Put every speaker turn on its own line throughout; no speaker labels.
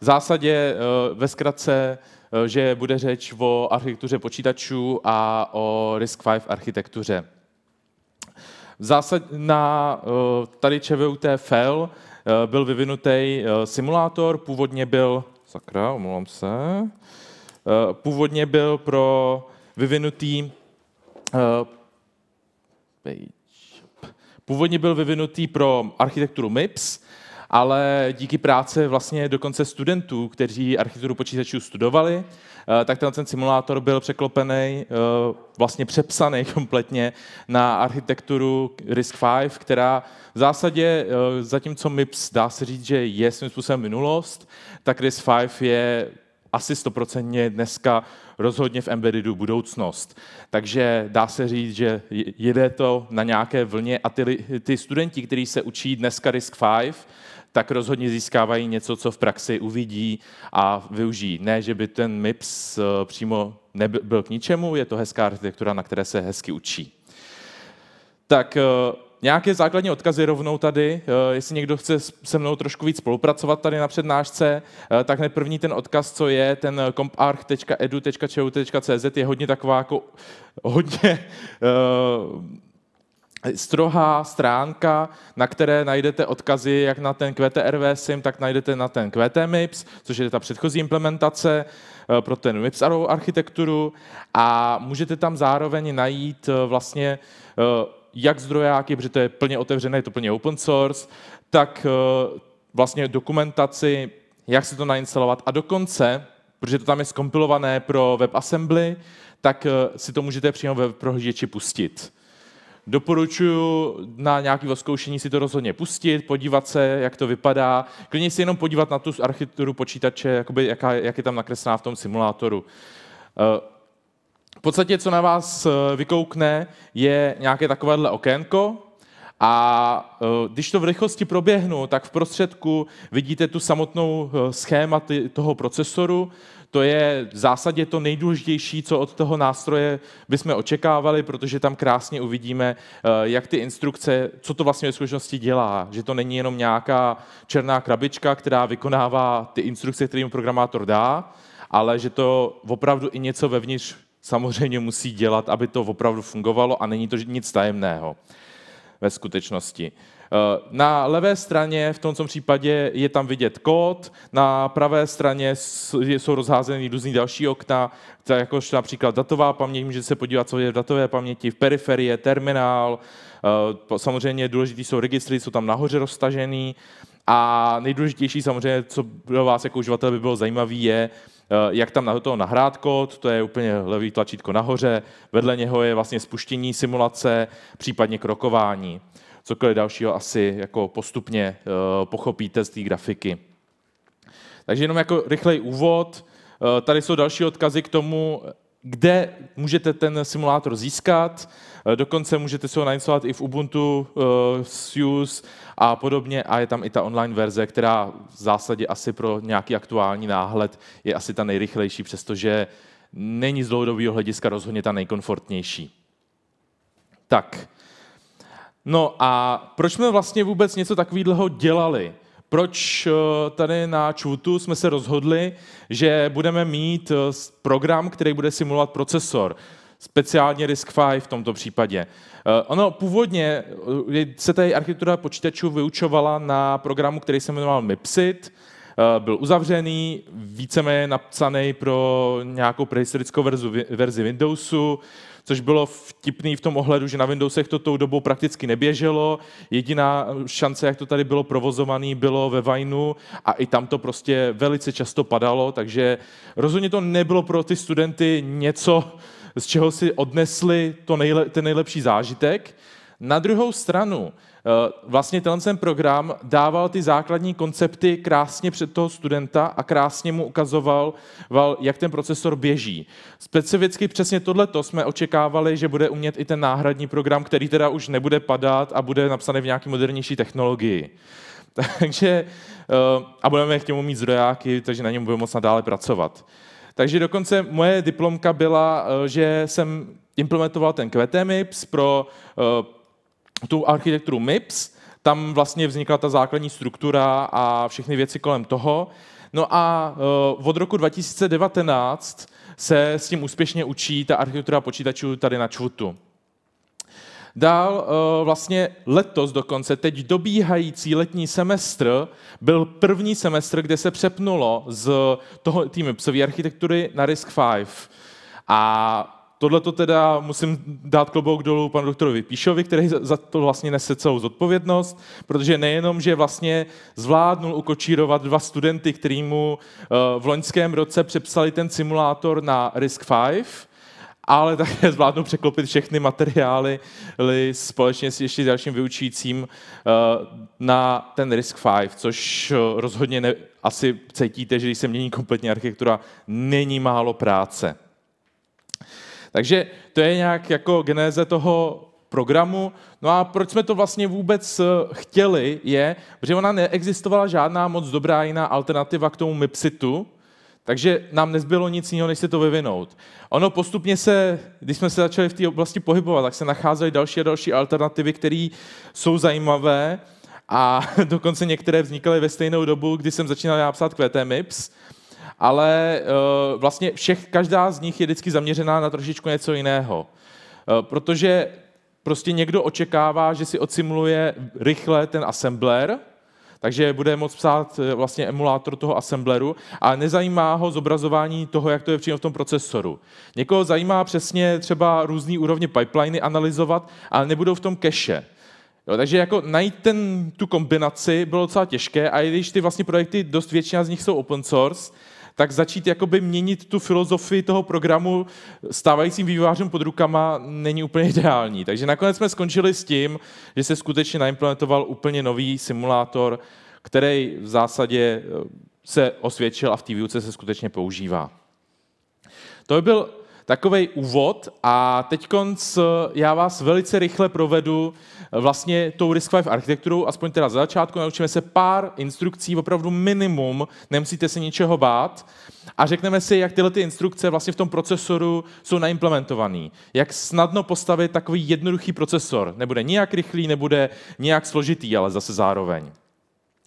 V zásadě eh, ve zkratce, eh, že bude řeč o architektuře počítačů a o RISC-V architektuře. V zásadě na eh, tady ČVUT FEL byl vyvinutý simulátor, původně byl, sakra, omlouvám se, původně byl pro vyvinutý původně byl vyvinutý pro architekturu MIPS, ale díky práci vlastně dokonce studentů, kteří architekturu počítačů studovali, eh, tak ten simulátor byl překlopený, eh, vlastně přepsaný kompletně na architekturu RISC-V, která v zásadě, eh, zatímco MIPS dá se říct, že je svým způsobem minulost, tak RISC-V je asi stoprocentně dneska rozhodně v embeddedu budoucnost. Takže dá se říct, že jede to na nějaké vlně a ty, ty studenti, kteří se učí dneska RISC-V, tak rozhodně získávají něco, co v praxi uvidí a využijí. Ne, že by ten MIPS eh, přímo nebyl k ničemu, je to hezká architektura, na které se hezky učí. Tak eh, nějaké základní odkazy rovnou tady. Eh, jestli někdo chce se mnou trošku víc spolupracovat tady na přednášce, tak hned první ten odkaz, co je, ten comparch.edu.cu.cz je hodně taková jako hodně strohá stránka, na které najdete odkazy jak na ten QTRV SIM, tak najdete na ten QTMIPS, což je ta předchozí implementace eh, pro ten MIPS architekturu a můžete tam zároveň najít eh, vlastně eh, jak zdrojáky, protože to je plně otevřené, je to plně open source, tak vlastně dokumentaci, jak se to nainstalovat a dokonce, protože to tam je skompilované pro WebAssembly, tak si to můžete přímo ve prohlížeči pustit. Doporučuji na nějaké zkoušení si to rozhodně pustit, podívat se, jak to vypadá. Klidně si jenom podívat na tu architekturu počítače, jakoby jaká, jak je tam nakreslená v tom simulátoru. Eh, v podstatě, co na vás eh, vykoukne, je nějaké takovéhle okénko, a eh, když to v rychlosti proběhnu, tak v prostředku vidíte tu samotnou schéma toho procesoru, to je v zásadě to nejdůležitější, co od toho nástroje bychom očekávali, protože tam krásně uvidíme, eh, jak ty instrukce, co to vlastně ve skutečnosti dělá. Že to není jenom nějaká černá krabička, která vykonává ty instrukce, které mu programátor dá, ale že to opravdu i něco vevnitř samozřejmě musí dělat, aby to opravdu fungovalo a není to nic tajemného ve skutečnosti. Eh, na levé straně v tomto případě je tam vidět kód, na pravé straně jsou rozházeny různý další okna, jakož například datová paměť, můžete se podívat, co je v datové paměti, v periferie, terminál, eh, samozřejmě důležitý jsou registry, jsou tam nahoře roztažený a nejdůležitější samozřejmě, co pro vás jako uživatel by bylo zajímavé, je, eh, jak tam na toho nahrát kód, to je úplně levý tlačítko nahoře, vedle něho je vlastně spuštění simulace, případně krokování. Cokoliv dalšího asi jako postupně eh, pochopíte z té grafiky. Takže jenom jako rychlej úvod. Eh, tady jsou další odkazy k tomu, kde můžete ten simulátor získat. Eh, dokonce můžete si ho nainstalovat i v Ubuntu, SUSE a podobně. A je tam i ta online verze, která v zásadě asi pro nějaký aktuální náhled je asi ta nejrychlejší, přestože není z dlouhodobého hlediska rozhodně ta nejkomfortnější. Tak, No a proč jsme vlastně vůbec něco takového dělali? Proč eh, tady na Čvutu jsme se rozhodli, že budeme mít eh, program, který bude simulovat procesor? speciálně RISC-V v tomto případě. Eh, ono původně se tady architektura počítačů vyučovala na programu, který se jmenoval MIPSIT, byl uzavřený, víceméně napsaný pro nějakou prehistorickou verzi, verzi Windowsu, což bylo vtipný v tom ohledu, že na Windowsech to tou dobou prakticky neběželo. Jediná šance, jak to tady bylo provozované, bylo ve Vajnu a i tam to prostě velice často padalo, takže rozhodně to nebylo pro ty studenty něco, z čeho si odnesli to nejle, ten nejlepší zážitek. Na druhou stranu, eh, vlastně tenhle ten program dával ty základní koncepty krásně před toho studenta a krásně mu ukazoval, jak ten procesor běží. Specificky přesně tohleto jsme očekávali, že bude umět i ten náhradní program, který teda už nebude padat a bude napsaný v nějaké modernější technologii. Takže, eh, a budeme k němu mít zdrojáky, takže na něm budeme moc nadále pracovat. Takže dokonce moje diplomka byla, eh, že jsem implementoval ten QTMIPS pro tu architekturu MIPS, tam vlastně vznikla ta základní struktura a všechny věci kolem toho. No a eh, od roku 2019 se s tím úspěšně učí ta architektura počítačů tady na ČVUTu. Dál eh, vlastně letos dokonce, teď dobíhající letní semestr, byl první semestr, kde se přepnulo z toho týmu psové architektury na RISC-V. A tohle to teda musím dát klobouk dolů panu doktorovi Píšovi, který za to vlastně nese celou zodpovědnost, protože nejenom, že vlastně zvládnul ukočírovat dva studenty, který mu eh, v loňském roce přepsali ten simulátor na Risk 5, ale také zvládnu překlopit všechny materiály společně s ještě dalším vyučujícím eh, na ten Risk 5, což eh, rozhodně ne, asi cítíte, že když se mění kompletně architektura, není málo práce. Takže to je nějak jako genéze toho programu. No a proč jsme to vlastně vůbec eh, chtěli, je, že ona neexistovala žádná moc dobrá jiná alternativa k tomu MIPSitu, takže nám nezbylo nic jiného, než se to vyvinout. Ono postupně se, když jsme se začali v té oblasti pohybovat, tak se nacházely další a další alternativy, které jsou zajímavé a dokonce některé vznikaly ve stejnou dobu, kdy jsem začínal já psát QT MIPS ale uh, vlastně všech, každá z nich je vždycky zaměřená na trošičku něco jiného. Uh, protože prostě někdo očekává, že si odsimuluje rychle ten assembler, takže bude moc psát eh, vlastně emulátor toho assembleru a nezajímá ho zobrazování toho, jak to je přímo v tom procesoru. Někoho zajímá přesně třeba různý úrovně pipeliny analyzovat, ale nebudou v tom cache. Jo, takže jako najít ten, tu kombinaci bylo docela těžké a i když ty vlastně projekty, dost většina z nich jsou open source, tak začít jakoby měnit tu filozofii toho programu stávajícím vývojářům pod rukama není úplně ideální. Takže nakonec jsme skončili s tím, že se skutečně naimplementoval úplně nový simulátor, který v zásadě eh, se osvědčil a v té výuce se skutečně používá. To by byl takový úvod a teď konc já vás velice rychle provedu eh, vlastně tou Risk v architekturu, aspoň teda za začátku, naučíme se pár instrukcí, opravdu minimum, nemusíte se ničeho bát a řekneme si, jak tyhle ty instrukce vlastně v tom procesoru jsou naimplementované. Jak snadno postavit takový jednoduchý procesor. Nebude nijak rychlý, nebude nijak složitý, ale zase zároveň.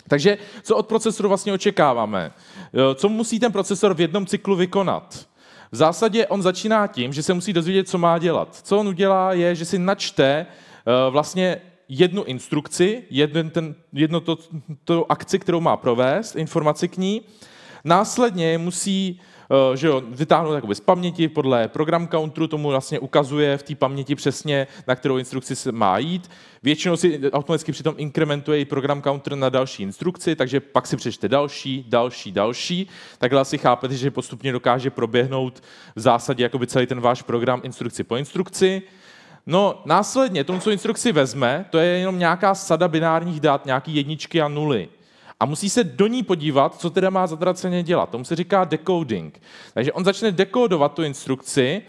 Takže co od procesoru vlastně očekáváme? Eh, co musí ten procesor v jednom cyklu vykonat? V zásadě on začíná tím, že se musí dozvědět, co má dělat. Co on udělá, je, že si načte eh, vlastně jednu instrukci, jedno, ten, jedno to, to akci, kterou má provést, informaci k ní. Následně musí Eh, že jo, vytáhnout jakoby z paměti, podle program counteru tomu vlastně ukazuje v té paměti přesně, na kterou instrukci se má jít. Většinou si automaticky přitom inkrementuje i program counter na další instrukci, takže pak si přečte další, další, další. Takhle asi chápete, že postupně dokáže proběhnout v zásadě jakoby celý ten váš program instrukci po instrukci. No, následně tomu, co instrukci vezme, to je jenom nějaká sada binárních dat, nějaký jedničky a nuly a musí se do ní podívat, co teda má zatraceně dělat. Tomu se říká decoding. Takže on začne dekodovat tu instrukci,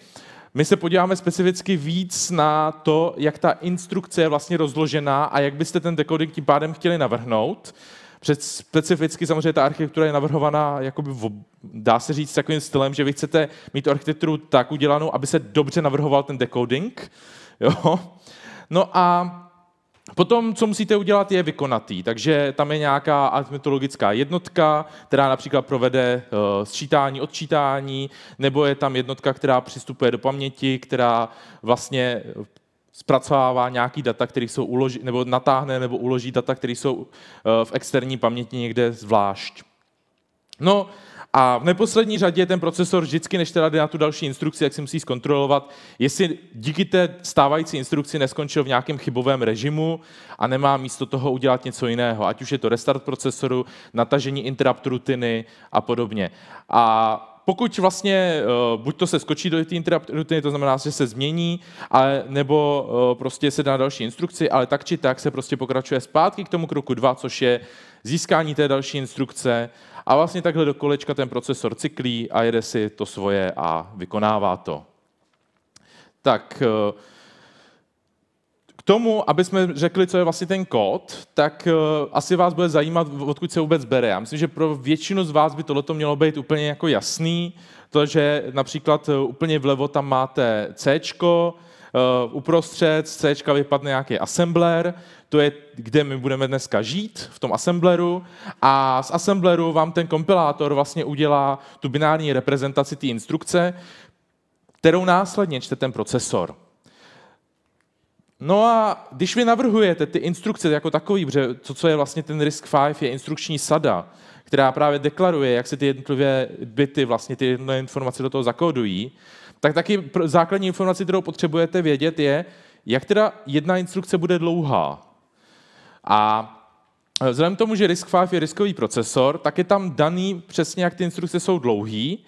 my se podíváme specificky víc na to, jak ta instrukce je vlastně rozložená a jak byste ten decoding tím pádem chtěli navrhnout. Před specificky samozřejmě ta architektura je navrhovaná, jakoby, dá se říct, takovým stylem, že vy chcete mít architekturu tak udělanou, aby se dobře navrhoval ten decoding. Jo? No a Potom, co musíte udělat, je vykonatý. Takže tam je nějaká aritmetologická jednotka, která například provede eh, sčítání, odčítání, nebo je tam jednotka, která přistupuje do paměti, která vlastně eh, zpracovává nějaký data, které jsou uloží, nebo natáhne nebo uloží data, které jsou eh, v externí paměti někde zvlášť. No, a v neposlední řadě ten procesor vždycky, než teda jde na tu další instrukci, jak si musí zkontrolovat, jestli díky té stávající instrukci neskončil v nějakém chybovém režimu a nemá místo toho udělat něco jiného, ať už je to restart procesoru, natažení interrupt rutiny a podobně. A pokud vlastně eh, buď to se skočí do té interrupt rutiny, to znamená, že se změní, ale, nebo eh, prostě se dá další instrukci, ale tak či tak se prostě pokračuje zpátky k tomu kroku 2, což je získání té další instrukce a vlastně takhle do kolečka ten procesor cyklí a jede si to svoje a vykonává to. Tak eh, k tomu, aby jsme řekli, co je vlastně ten kód, tak eh, asi vás bude zajímat, odkud se vůbec bere. Já myslím, že pro většinu z vás by tohleto mělo být úplně jako jasný, to, že například eh, úplně vlevo tam máte C, uprostřed z C vypadne nějaký assembler, to je, kde my budeme dneska žít, v tom assembleru a z assembleru vám ten kompilátor vlastně udělá tu binární reprezentaci té instrukce, kterou následně čte ten procesor. No a když vy navrhujete ty instrukce jako takový, protože to, co je vlastně ten RISC V, je instrukční sada, která právě deklaruje, jak se ty jednotlivé byty, vlastně ty jednotlivé informace do toho zakódují, tak taky základní informaci, kterou potřebujete vědět, je, jak teda jedna instrukce bude dlouhá. A e, Vzhledem k tomu, že RISC-V je riskový procesor, tak je tam daný přesně, jak ty instrukce jsou dlouhý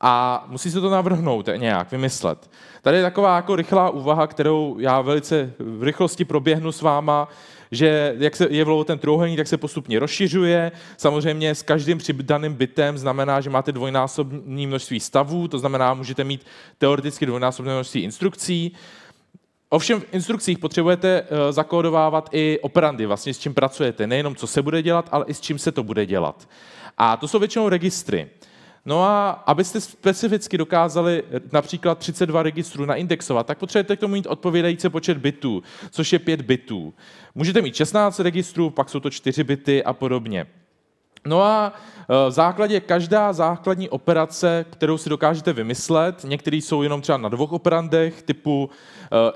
a musí se to navrhnout nějak, vymyslet. Tady je taková jako rychlá úvaha, kterou já velice v rychlosti proběhnu s váma, že jak se je vlovo ten trouhelník, tak se postupně rozšiřuje. Samozřejmě s každým přidaným bytem znamená, že máte dvojnásobné množství stavů, to znamená, můžete mít teoreticky dvojnásobné množství instrukcí. Ovšem v instrukcích potřebujete eh, zakódovávat i operandy, vlastně s čím pracujete. Nejenom co se bude dělat, ale i s čím se to bude dělat. A to jsou většinou registry. No a abyste specificky dokázali eh, například 32 registrů naindexovat, tak potřebujete k tomu mít odpovědající počet bitů, což je 5 bitů. Můžete mít 16 registrů, pak jsou to 4 bity a podobně. No a e, v základě každá základní operace, kterou si dokážete vymyslet, některé jsou jenom třeba na dvou operandech, typu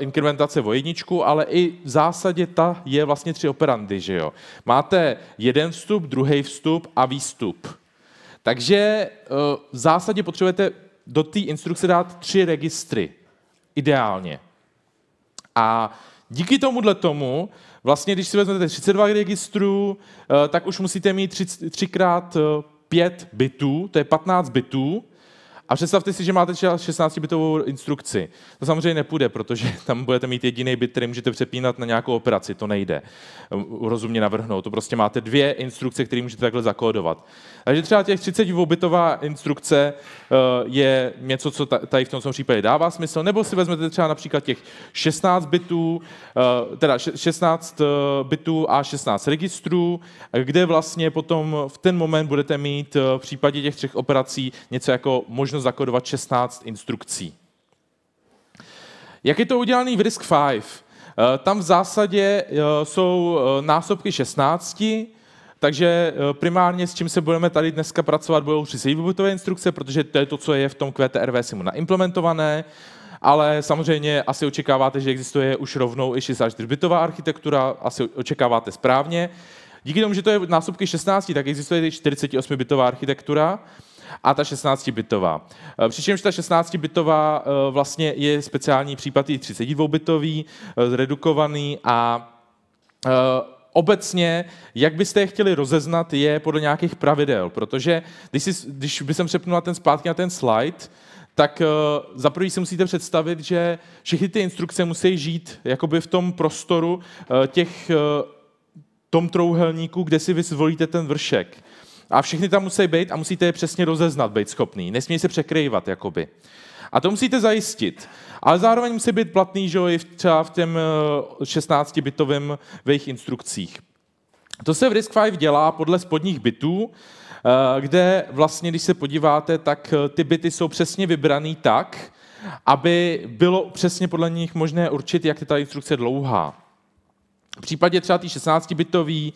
e, inkrementace o jedničku, ale i v zásadě ta je vlastně tři operandy, že jo. Máte jeden vstup, druhý vstup a výstup. Takže e, v zásadě potřebujete do té instrukce dát tři registry, ideálně. A díky tomuhle tomu Vlastně, když si vezmete 32 registrů, eh, tak už musíte mít 3, 3 x 5 bitů, to je 15 bitů, a představte si, že máte 16-bitovou instrukci. To samozřejmě nepůjde, protože tam budete mít jediný bit, který můžete přepínat na nějakou operaci. To nejde rozumně navrhnout. To prostě máte dvě instrukce, které můžete takhle zakódovat. Takže třeba těch 32-bitová instrukce eh, je něco, co tady v tom případě dává smysl. Nebo si vezmete třeba například těch 16 bitů, eh, teda 16 eh, bitů a 16 registrů, kde vlastně potom v ten moment budete mít v případě těch třech operací něco jako možnost zakodovat 16 instrukcí. Jak je to udělané v RISC 5? Eh, tam v zásadě eh, jsou eh, násobky 16, takže primárně s čím se budeme tady dneska pracovat, budou tři save instrukce, protože to je to, co je v tom QTRV simu naimplementované ale samozřejmě asi očekáváte, že existuje už rovnou i 64-bitová architektura, asi očekáváte správně. Díky tomu, že to je násobky 16, tak existuje i 48-bitová architektura, a ta 16-bitová. Eh, přičemž ta 16-bitová eh, vlastně je speciální případ i 32-bitový, eh, zredukovaný a obecně, jak byste je chtěli rozeznat, je podle nějakých pravidel, protože když, si, když jsem přepnula ten zpátky na ten slide, tak za prvý si musíte představit, že všechny ty instrukce musí žít jakoby v tom prostoru těch, tom trouhelníku, kde si vy zvolíte ten vršek. A všechny tam musí být a musíte je přesně rozeznat, být schopný. Nesmí se překrývat, jakoby. A to musíte zajistit. Ale zároveň musí být platný, že jo, i třeba v těm 16-bitovém eh, v jejich instrukcích. To se v Risk 5 dělá podle spodních bitů, eh, kde vlastně, když se podíváte, tak eh, ty byty jsou přesně vybraný tak, aby bylo přesně podle nich možné určit, jak je ta instrukce dlouhá. V případě třeba 16-bitový,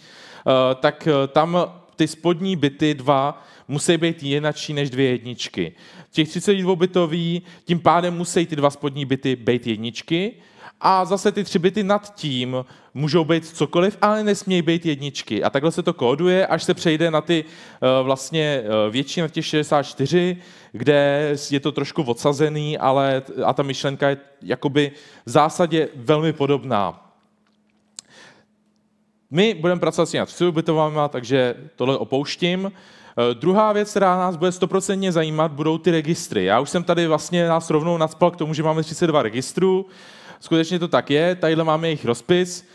tak tam ty spodní byty dva musí být jinačí než dvě jedničky. Těch 32 bytový, tím pádem musí ty dva spodní byty být jedničky, a zase ty tři byty nad tím můžou být cokoliv, ale nesmějí být jedničky. A takhle se to kóduje, až se přejde na ty eh, vlastně eh, větší, na těch 64, kde je to trošku odsazený, ale a ta myšlenka je jakoby v zásadě velmi podobná. My budeme pracovat s těmi třemi ubytovama, takže tohle opouštím. Eh, druhá věc, která nás bude stoprocentně zajímat, budou ty registry. Já už jsem tady vlastně nás rovnou nadspal k tomu, že máme 32 registrů. Skutečně to tak je, tadyhle máme jejich rozpis.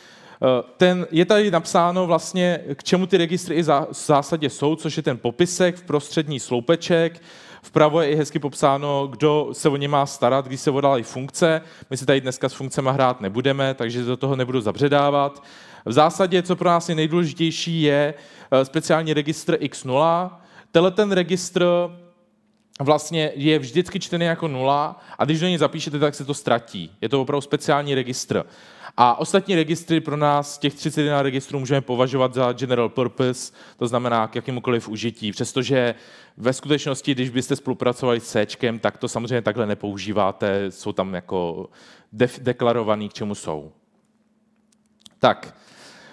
Eh, ten, je tady napsáno vlastně, k čemu ty registry i v zásadě jsou, což je ten popisek, v prostřední sloupeček, Vpravo je i hezky popsáno, kdo se o ně má starat, když se odalají funkce. My si tady dneska s funkcemi hrát nebudeme, takže do toho nebudu zabředávat. V zásadě, co pro nás je nejdůležitější, je eh, speciální registr X0. Tenhle ten registr vlastně je vždycky čtený jako nula a když do něj zapíšete, tak se to ztratí. Je to opravdu speciální registr. A ostatní registry pro nás, těch 31 registrů, můžeme považovat za general purpose, to znamená k jakémukoliv užití, přestože ve skutečnosti, když byste spolupracovali s C, tak to samozřejmě takhle nepoužíváte, jsou tam jako deklarovaný, k čemu jsou. Tak,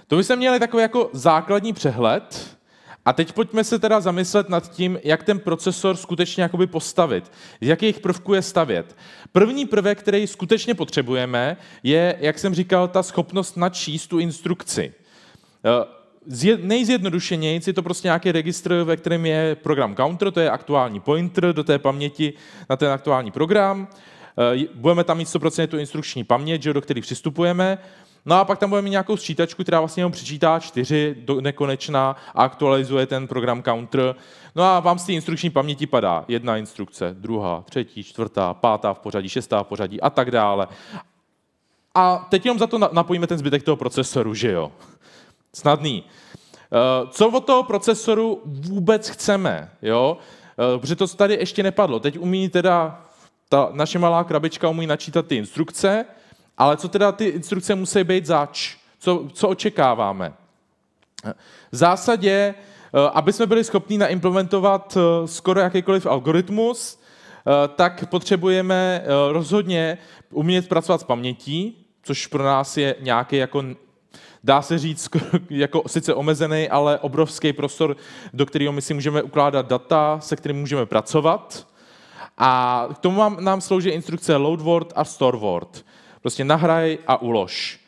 to by se měli takový jako základní přehled, a teď pojďme se teda zamyslet nad tím, jak ten procesor skutečně jakoby postavit, z jakých prvků je stavět. První prvek, který skutečně potřebujeme, je, jak jsem říkal, ta schopnost načíst tu instrukci. Eh, nejzjednodušeněji je to prostě nějaký registr, ve kterém je program counter, to je aktuální pointer do té paměti na ten aktuální program. Eh, budeme tam mít 100% tu instrukční paměť, do které přistupujeme. No a pak tam budeme mít nějakou sčítačku, která vlastně jenom přečítá čtyři do nekonečna a aktualizuje ten program counter. No a vám z té instrukční paměti padá jedna instrukce, druhá, třetí, čtvrtá, pátá v pořadí, šestá v pořadí a tak dále. A teď jenom za to napojíme ten zbytek toho procesoru, že jo? Snadný. Eh, co od toho procesoru vůbec chceme, jo? Eh, protože to tady ještě nepadlo. Teď umí teda, ta naše malá krabička umí načítat ty instrukce, ale co teda ty instrukce musí být zač? Co, co očekáváme? V zásadě, eh, aby jsme byli schopni naimplementovat eh, skoro jakýkoliv algoritmus, eh, tak potřebujeme rozhodně umět pracovat s pamětí, což pro nás je nějaký jako dá se říct, jako sice omezený, ale obrovský prostor, do kterého my si můžeme ukládat data, se kterým můžeme pracovat. A k tomu nám, nám slouží instrukce load word a store word. Prostě nahraj a ulož.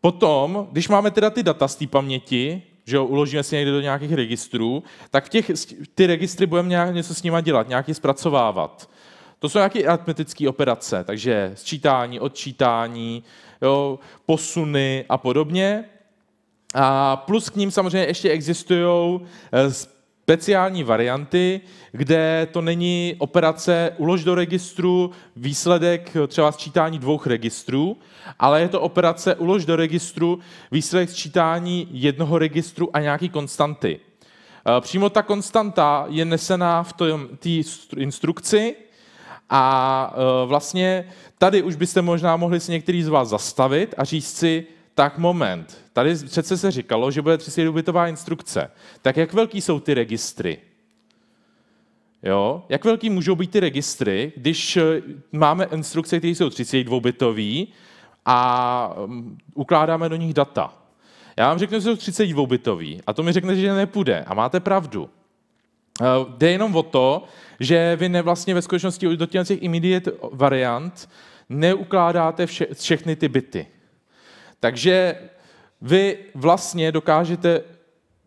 Potom, když máme teda ty data z té paměti, že jo, uložíme si někde do nějakých registrů, tak v těch, ty registry budeme nějak něco s nimi dělat, nějaký zpracovávat. To jsou nějaké aritmetické operace, takže sčítání, odčítání, jo, posuny a podobně. A plus k ním samozřejmě ještě existují eh, speciální varianty, kde to není operace ulož do registru výsledek třeba sčítání dvou registrů, ale je to operace ulož do registru výsledek sčítání jednoho registru a nějaký konstanty. Eh, přímo ta konstanta je nesená v té instrukci a eh, vlastně tady už byste možná mohli si některý z vás zastavit a říct si, tak moment, tady přece se říkalo, že bude 30 bitová instrukce. Tak jak velký jsou ty registry? Jo? Jak velký můžou být ty registry, když eh, máme instrukce, které jsou 32 bitové a mm, ukládáme do nich data? Já vám řeknu, že jsou 32 bitové a to mi řekne, že nepůjde. A máte pravdu. Eh, jde jenom o to, že vy ne vlastně ve skutečnosti do těch immediate variant neukládáte vše, všechny ty byty. Takže vy vlastně dokážete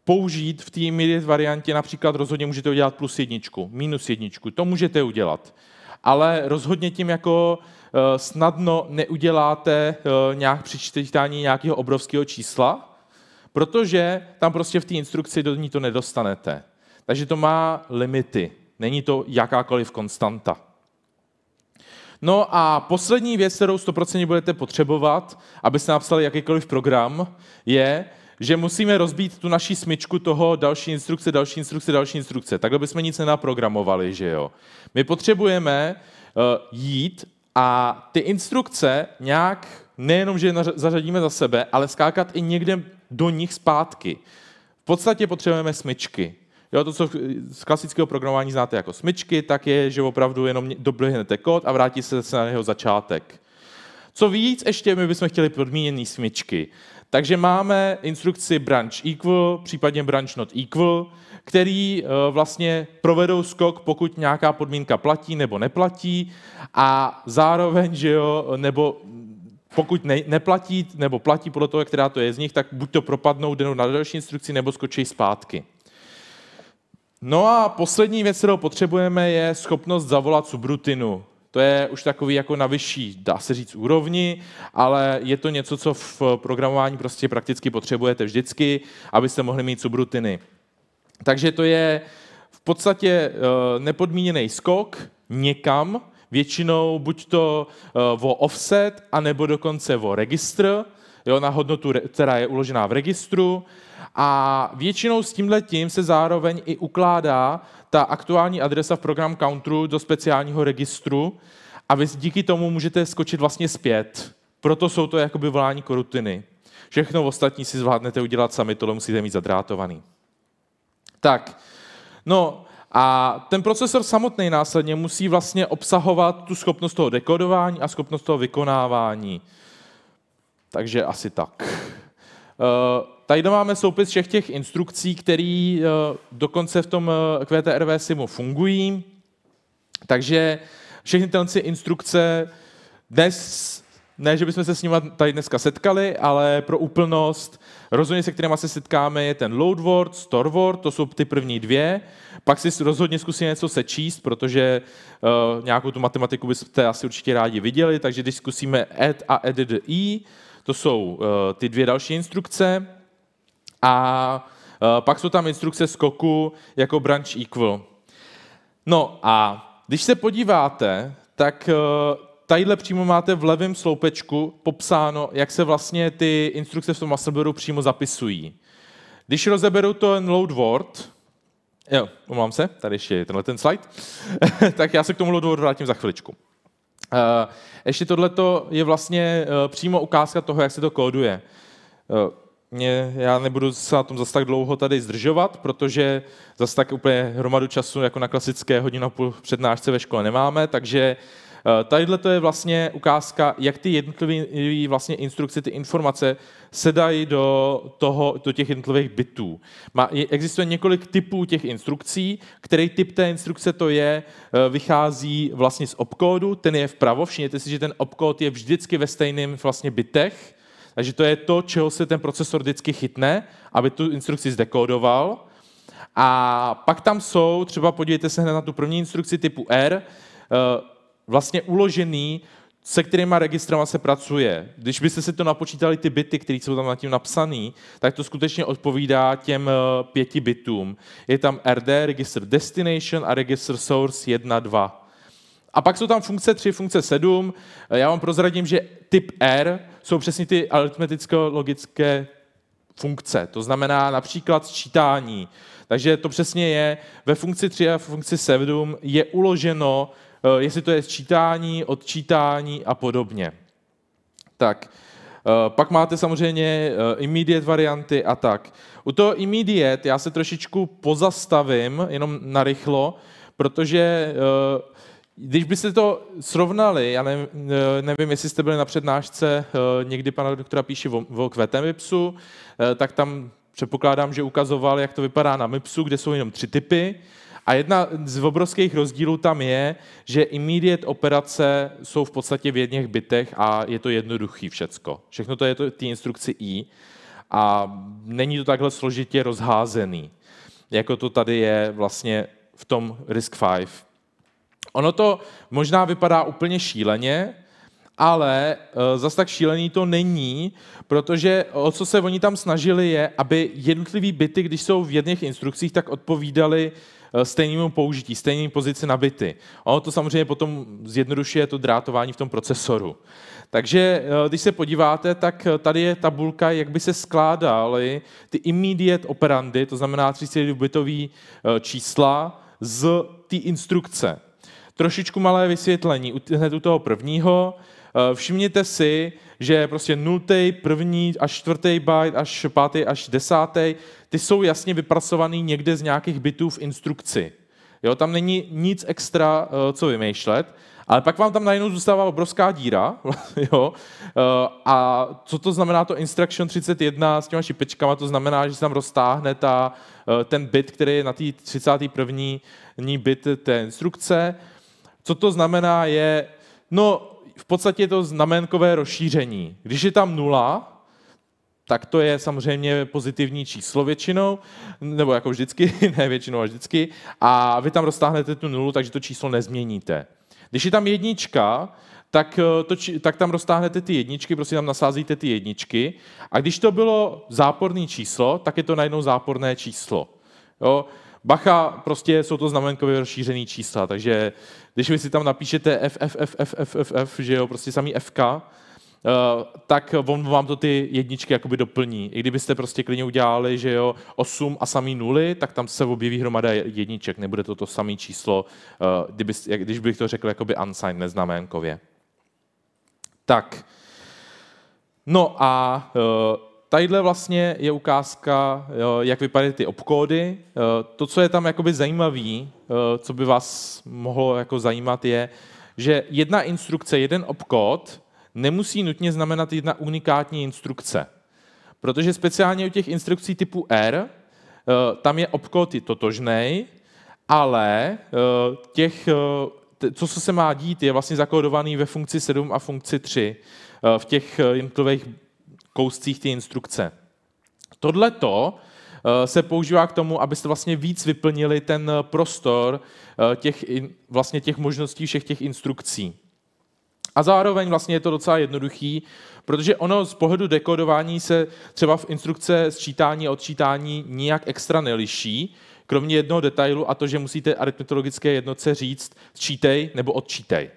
použít v té immediate variantě například rozhodně můžete udělat plus jedničku, minus jedničku, to můžete udělat. Ale rozhodně tím jako eh, snadno neuděláte eh, nějak přičítání nějakého obrovského čísla, protože tam prostě v té instrukci do ní to nedostanete. Takže to má limity. Není to jakákoliv konstanta. No a poslední věc, kterou 100% budete potřebovat, abyste napsali jakýkoliv program, je, že musíme rozbít tu naši smyčku toho další instrukce, další instrukce, další instrukce. Takhle bychom nic nenaprogramovali, že jo. My potřebujeme uh, jít a ty instrukce nějak nejenom, že je zařadíme za sebe, ale skákat i někde do nich zpátky. V podstatě potřebujeme smyčky. Jo, to, co z klasického programování znáte jako smyčky, tak je, že opravdu jenom doblihnete kód a vrátí se, zase na jeho začátek. Co víc, ještě my bychom chtěli podmíněné smyčky. Takže máme instrukci branch equal, případně branch not equal, který eh, vlastně provedou skok, pokud nějaká podmínka platí nebo neplatí a zároveň, že jo, nebo pokud ne, neplatí nebo platí podle toho, která to je z nich, tak buď to propadnou, jdou na další instrukci nebo skočí zpátky. No a poslední věc, kterou potřebujeme, je schopnost zavolat subrutinu. To je už takový jako na vyšší, dá se říct, úrovni, ale je to něco, co v programování prostě prakticky potřebujete vždycky, abyste mohli mít subrutiny. Takže to je v podstatě eh, nepodmíněný skok někam, většinou buď to eh, o offset, anebo dokonce o registr, jo, na hodnotu, která je uložená v registru. A většinou s tímhle tím se zároveň i ukládá ta aktuální adresa v program counteru do speciálního registru a vy díky tomu můžete skočit vlastně zpět. Proto jsou to jakoby volání korutiny. Všechno ostatní si zvládnete udělat sami, tohle musíte mít zadrátovaný. Tak, no a ten procesor samotný následně musí vlastně obsahovat tu schopnost toho dekodování a schopnost toho vykonávání. Takže asi tak. Eh, tady máme soupis všech těch instrukcí, které eh, dokonce v tom QTRV eh, simu fungují. Takže všechny tyhle instrukce dnes, ne, že bychom se s nimi tady dneska setkali, ale pro úplnost, rozhodně se kterými se setkáme, je ten load word, store word, to jsou ty první dvě. Pak si rozhodně zkusíme něco sečíst, protože uh, nějakou tu matematiku byste asi určitě rádi viděli, takže když zkusíme add a edit e, to jsou eh, ty dvě další instrukce a eh, pak jsou tam instrukce skoku jako branch equal. No a když se podíváte, tak eh, tadyhle přímo máte v levém sloupečku popsáno, jak se vlastně ty instrukce v tom assembleru přímo zapisují. Když rozeberu ten load word, jo, omlám se, tady ještě je tenhle ten slide, tak já se k tomu load word vrátím za chviličku. Eh, ještě tohleto je vlastně eh, přímo ukázka toho, jak se to kóduje. Eh, mě, já nebudu se na tom zase tak dlouho tady zdržovat, protože zase tak úplně hromadu času jako na klasické hodinu půl přednášce ve škole nemáme, takže Eh, tadyhle to je vlastně ukázka, jak ty jednotlivé vlastně instrukce, ty informace se dají do, toho, do těch jednotlivých bitů. Má, existuje několik typů těch instrukcí, který typ té instrukce to je, eh, vychází vlastně z obkódu, ten je vpravo, všimněte si, že ten obkód je vždycky ve stejném vlastně bitech, takže to je to, čeho se ten procesor vždycky chytne, aby tu instrukci zdekódoval. A pak tam jsou, třeba podívejte se hned na tu první instrukci typu R, eh, vlastně uložený, se kterýma registrama se pracuje. Když byste si to napočítali, ty byty, které jsou tam nad tím napsané, tak to skutečně odpovídá těm eh, pěti bytům. Je tam RD, registr destination a registr source 1, 2. A pak jsou tam funkce 3, funkce 7. Eh, já vám prozradím, že typ R jsou přesně ty aritmeticko-logické funkce. To znamená například sčítání. Takže to přesně je, ve funkci 3 a funkci 7 je uloženo Eh, jestli to je sčítání, odčítání a podobně. Tak, eh, pak máte samozřejmě eh, immediate varianty a tak. U toho immediate já se trošičku pozastavím, jenom narychlo, protože když byste to srovnali, já nevím, nevím, jestli jste byli na přednášce někdy pana doktora Píši o kvetemipsu, tak tam předpokládám, že ukazoval, jak to vypadá na MIPSu, kde jsou jenom tři typy. A jedna z obrovských rozdílů tam je, že immediate operace jsou v podstatě v jedných bytech a je to jednoduchý všecko. Všechno to je to, ty instrukci I a není to takhle složitě rozházený, jako to tady je vlastně v tom Risk 5. Ono to možná vypadá úplně šíleně, ale e, zas tak šílený to není, protože o co se oni tam snažili je, aby jednotlivý byty, když jsou v jedných instrukcích, tak odpovídali Eh, stejnému použití, stejné pozici nabity. Ono to samozřejmě potom zjednodušuje to drátování v tom procesoru. Takže eh, když se podíváte, tak eh, tady je tabulka, jak by se skládaly ty immediate operandy, to znamená 32-bitové čísla, z té instrukce. Trošičku malé vysvětlení hned u toho prvního. Eh, všimněte si, že prostě nultý, první až čtvrtý byte, až pátý, až desátý, ty jsou jasně vypracovaný někde z nějakých bytů v instrukci. Jo, tam není nic extra, eh, co vymýšlet, ale pak vám tam najednou zůstává obrovská díra, jo, eh, a co to znamená to instruction 31 s těma šipečkama, to znamená, že se tam roztáhne ta, ten bit, který je na té 31. bit té instrukce. Co to znamená je, no v podstatě to znamenkové rozšíření. Když je tam nula, tak to je samozřejmě pozitivní číslo většinou, nebo jako vždycky, ne většinou, a vždycky. A vy tam roztáhnete tu nulu, takže to číslo nezměníte. Když je tam jednička, tak, eh, to, tak tam roztáhnete ty jedničky, prostě tam nasázíte ty jedničky. A když to bylo záporné číslo, tak je to najednou záporné číslo. Jo? Bacha, prostě jsou to znamenkově rozšířený čísla, takže když vy si tam napíšete F, F, F, F, F, F, F že jo, prostě samý FK, eh, tak on vám to ty jedničky jakoby doplní. I kdybyste prostě klidně udělali, že jo, 8 a samý nuly, tak tam se objeví hromada jedniček, nebude to to samé číslo, uh, když bych to řekl jakoby unsigned, neznamenkově. Tak, no a eh, Tadyhle vlastně je ukázka, jak vypadají ty obkódy. To, co je tam jakoby zajímavé, co by vás mohlo jako zajímat, je, že jedna instrukce, jeden obkód nemusí nutně znamenat jedna unikátní instrukce. Protože speciálně u těch instrukcí typu R, tam je obkód i totožnej, ale těch, co se má dít, je vlastně zakódovaný ve funkci 7 a funkci 3 v těch jednotlivých kouscích ty instrukce. Tohle to eh, se používá k tomu, abyste vlastně víc vyplnili ten eh, prostor eh, těch, vlastně těch možností všech těch instrukcí. A zároveň vlastně je to docela jednoduchý, protože ono z pohledu dekodování se třeba v instrukce sčítání a odčítání nijak extra neliší, kromě jednoho detailu a to, že musíte aritmetologické jednotce říct sčítej nebo odčítej.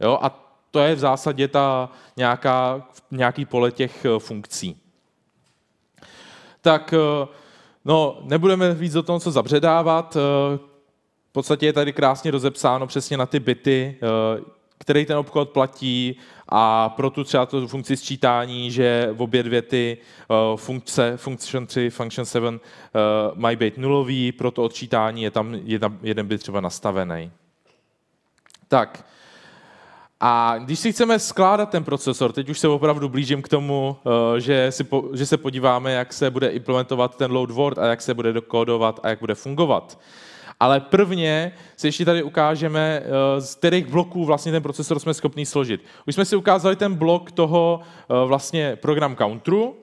Jo? A to je v zásadě ta nějaká, nějaký pole těch eh, funkcí. Tak eh, no, nebudeme víc do toho co zabředávat. Eh, v podstatě je tady krásně rozepsáno přesně na ty byty, který ten obchod platí a pro tu třeba tu funkci sčítání, že v obě dvě ty funkce, function 3, function 7, mají být nulový, pro to odčítání je tam jeden byt třeba nastavený. Tak, a když si chceme skládat ten procesor, teď už se opravdu blížím k tomu, eh, že, si po, že se podíváme, jak se bude implementovat ten load word a jak se bude dokodovat a jak bude fungovat. Ale prvně si ještě tady ukážeme, eh, z kterých bloků vlastně ten procesor jsme schopni složit. Už jsme si ukázali ten blok toho eh, vlastně program counteru,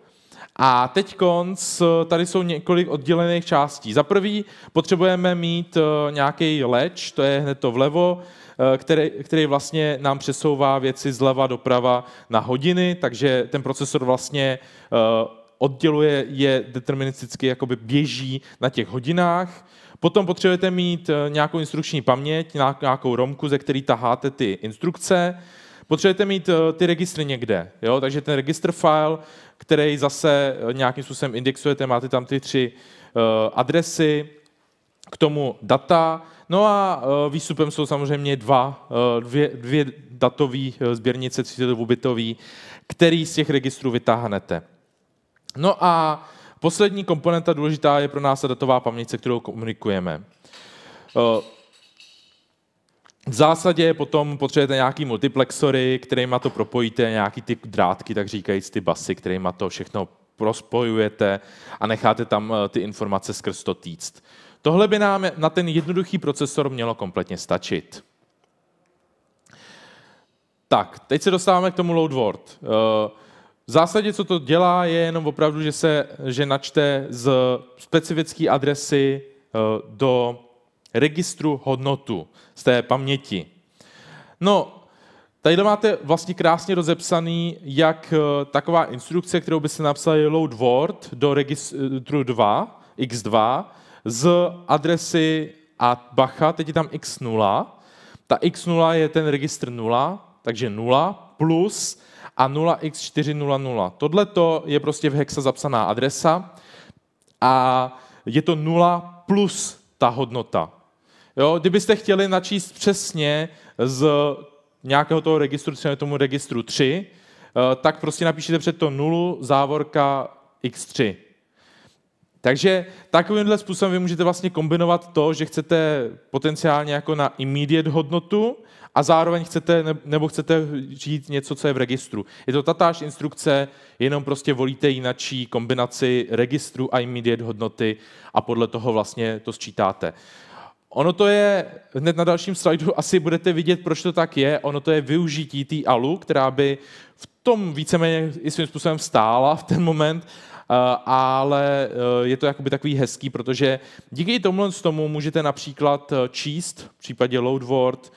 a teď konc, tady jsou několik oddělených částí. Za prvý potřebujeme mít nějaký leč, to je hned to vlevo, Eh, který, který vlastně nám přesouvá věci zleva doprava na hodiny, takže ten procesor vlastně eh, odděluje je deterministicky, jakoby běží na těch hodinách. Potom potřebujete mít eh, nějakou instrukční paměť, nějakou romku, ze který taháte ty instrukce. Potřebujete mít ty registry někde, jo? takže ten registr file, který zase nějakým způsobem indexujete, máte tam ty tři adresy, k tomu data, No a eh, výstupem jsou samozřejmě dva, eh, dvě, dvě datové eh, sběrnice, 32 bitový, který z těch registrů vytáhnete. No a poslední komponenta důležitá je pro nás datová paměť, se kterou komunikujeme. V zásadě potom potřebujete nějaký multiplexory, kterými to propojíte, nějaký ty drátky, tak říkajíc ty basy, kterými to všechno prospojujete a necháte tam ty informace skrz to týct. Tohle by nám na ten jednoduchý procesor mělo kompletně stačit. Tak, teď se dostáváme k tomu load word. Eh, v zásadě, co to dělá, je jenom opravdu, že se že načte z specifické adresy eh, do registru hodnotu z té paměti. No, tady máte vlastně krásně rozepsaný, jak eh, taková instrukce, kterou by se napsali load word do registru 2, x2, z adresy a bacha, teď je tam x0. Ta x0 je ten registr 0, takže 0 plus a 0x400. Tohle je prostě v hexa zapsaná adresa a je to 0 plus ta hodnota. Jo, kdybyste chtěli načíst přesně z nějakého toho registru, třeba tomu registru 3, eh, tak prostě napíšete před to 0 závorka x3. Takže takovýmhle způsobem vy můžete vlastně kombinovat to, že chcete potenciálně jako na immediate hodnotu a zároveň chcete, nebo chcete žít něco, co je v registru. Je to tatáž instrukce, jenom prostě volíte jinačí kombinaci registru a immediate hodnoty a podle toho vlastně to sčítáte. Ono to je, hned na dalším slajdu asi budete vidět, proč to tak je, ono to je využití té ALU, která by v tom víceméně i svým způsobem stála v ten moment Eh, ale eh, je to jakoby takový hezký, protože díky tomu, tomu můžete například eh, číst, v případě word,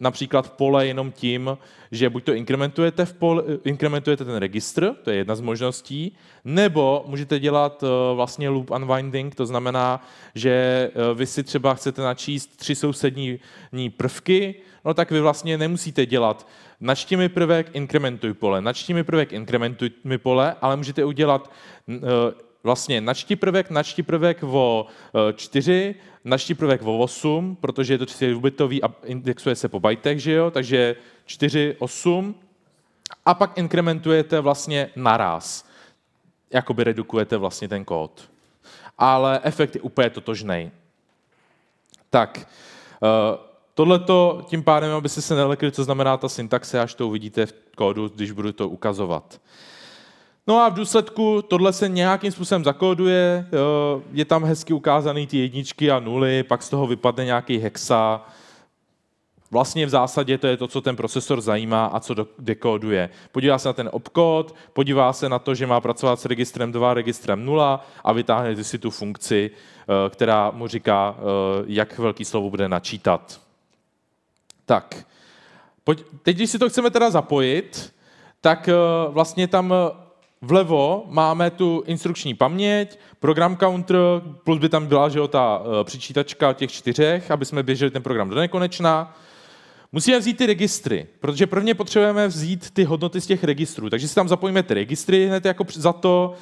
například pole jenom tím, že buď to inkrementujete, v pole, inkrementujete ten registr, to je jedna z možností, nebo můžete dělat vlastně loop unwinding, to znamená, že vy si třeba chcete načíst tři sousední prvky, no tak vy vlastně nemusíte dělat načti mi prvek, inkrementuj pole, načti mi prvek, inkrementuj mi pole, ale můžete udělat e, vlastně načti prvek, načti prvek o 4, e, načti prvek o 8, protože je to 4 bytový a indexuje se po bajtech, že jo? takže 4, 8 a pak inkrementujete vlastně naraz. Jakoby redukujete vlastně ten kód. Ale efekt je úplně totožný. Tak, e, to tím pádem, abyste se nelekli, co znamená ta syntaxe, až to uvidíte v kódu, když budu to ukazovat. No a v důsledku tohle se nějakým způsobem zakóduje, eh, je tam hezky ukázaný ty jedničky a nuly, pak z toho vypadne nějaký hexa. Vlastně v zásadě to je to, co ten procesor zajímá a co dekóduje. Podívá se na ten obkód, podívá se na to, že má pracovat s registrem 2, registrem 0 a vytáhne si tu funkci, eh, která mu říká, eh, jak velký slovo bude načítat. Tak, pojď, teď, když si to chceme teda zapojit, tak eh, vlastně tam eh, vlevo máme tu instrukční paměť, program counter, plus by tam byla že jo, ta eh, přičítačka těch čtyřech, aby jsme běželi ten program do nekonečna. Musíme vzít ty registry, protože prvně potřebujeme vzít ty hodnoty z těch registrů. Takže si tam zapojíme ty registry hned jako za to,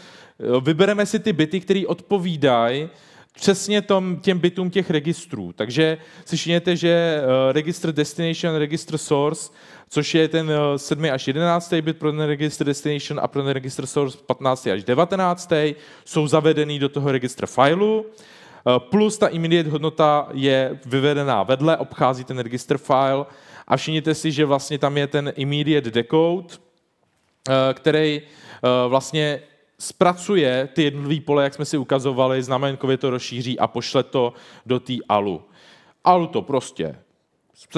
vybereme si ty byty, které odpovídají přesně tom, těm bytům těch registrů. Takže si všimněte, že eh, registr destination, registr source, což je ten 7. Eh, až 11. bit pro ten registr destination a pro ten registr source 15. až 19. jsou zavedený do toho registru fileu. Eh, plus ta immediate hodnota je vyvedená vedle, obchází ten registr file a všimněte si, že vlastně tam je ten immediate decode, který vlastně zpracuje ty jednotlivé pole, jak jsme si ukazovali, znamenkově to rozšíří a pošle to do té ALU. ALU to prostě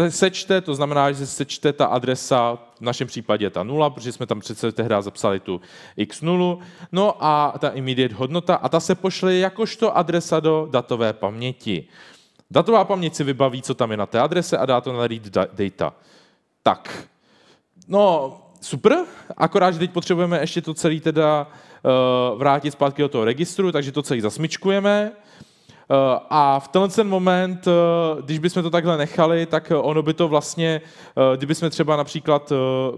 sečte, to znamená, že se sečte ta adresa, v našem případě ta nula, protože jsme tam přece tehdy zapsali tu x0, no a ta immediate hodnota, a ta se pošle jakožto adresa do datové paměti. Datová paměť si vybaví, co tam je na té adrese a dá to na read data. Tak, no, super, akorát, že teď potřebujeme ještě to celé teda uh, vrátit zpátky do toho registru, takže to celé zasmičkujeme. Eh, a v tenhle ten moment, eh, když bychom to takhle nechali, tak ono by to vlastně, kdybychom třeba například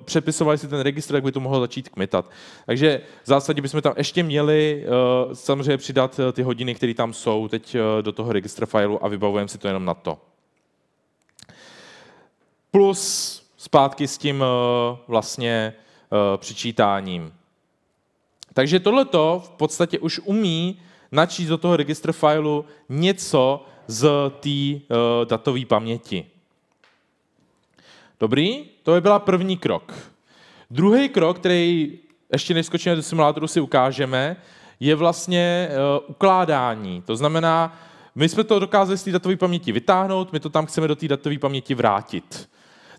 přepisovali si ten registr, tak by to mohlo začít kmitat. Takže v zásadě bychom tam ještě měli samozřejmě přidat ty hodiny, které tam jsou teď do toho registr fileu a vybavujeme si to jenom na to. Plus zpátky s tím eh, vlastně eh, přičítáním. Takže tohleto v podstatě už umí načíst do toho registr fileu něco z té eh, datové paměti. Dobrý, to by byla první krok. Druhý krok, který ještě než skočíme do simulátoru, si ukážeme, je vlastně ukládání. To znamená, my jsme to dokázali z té datové paměti vytáhnout, my to tam chceme do té datové paměti vrátit.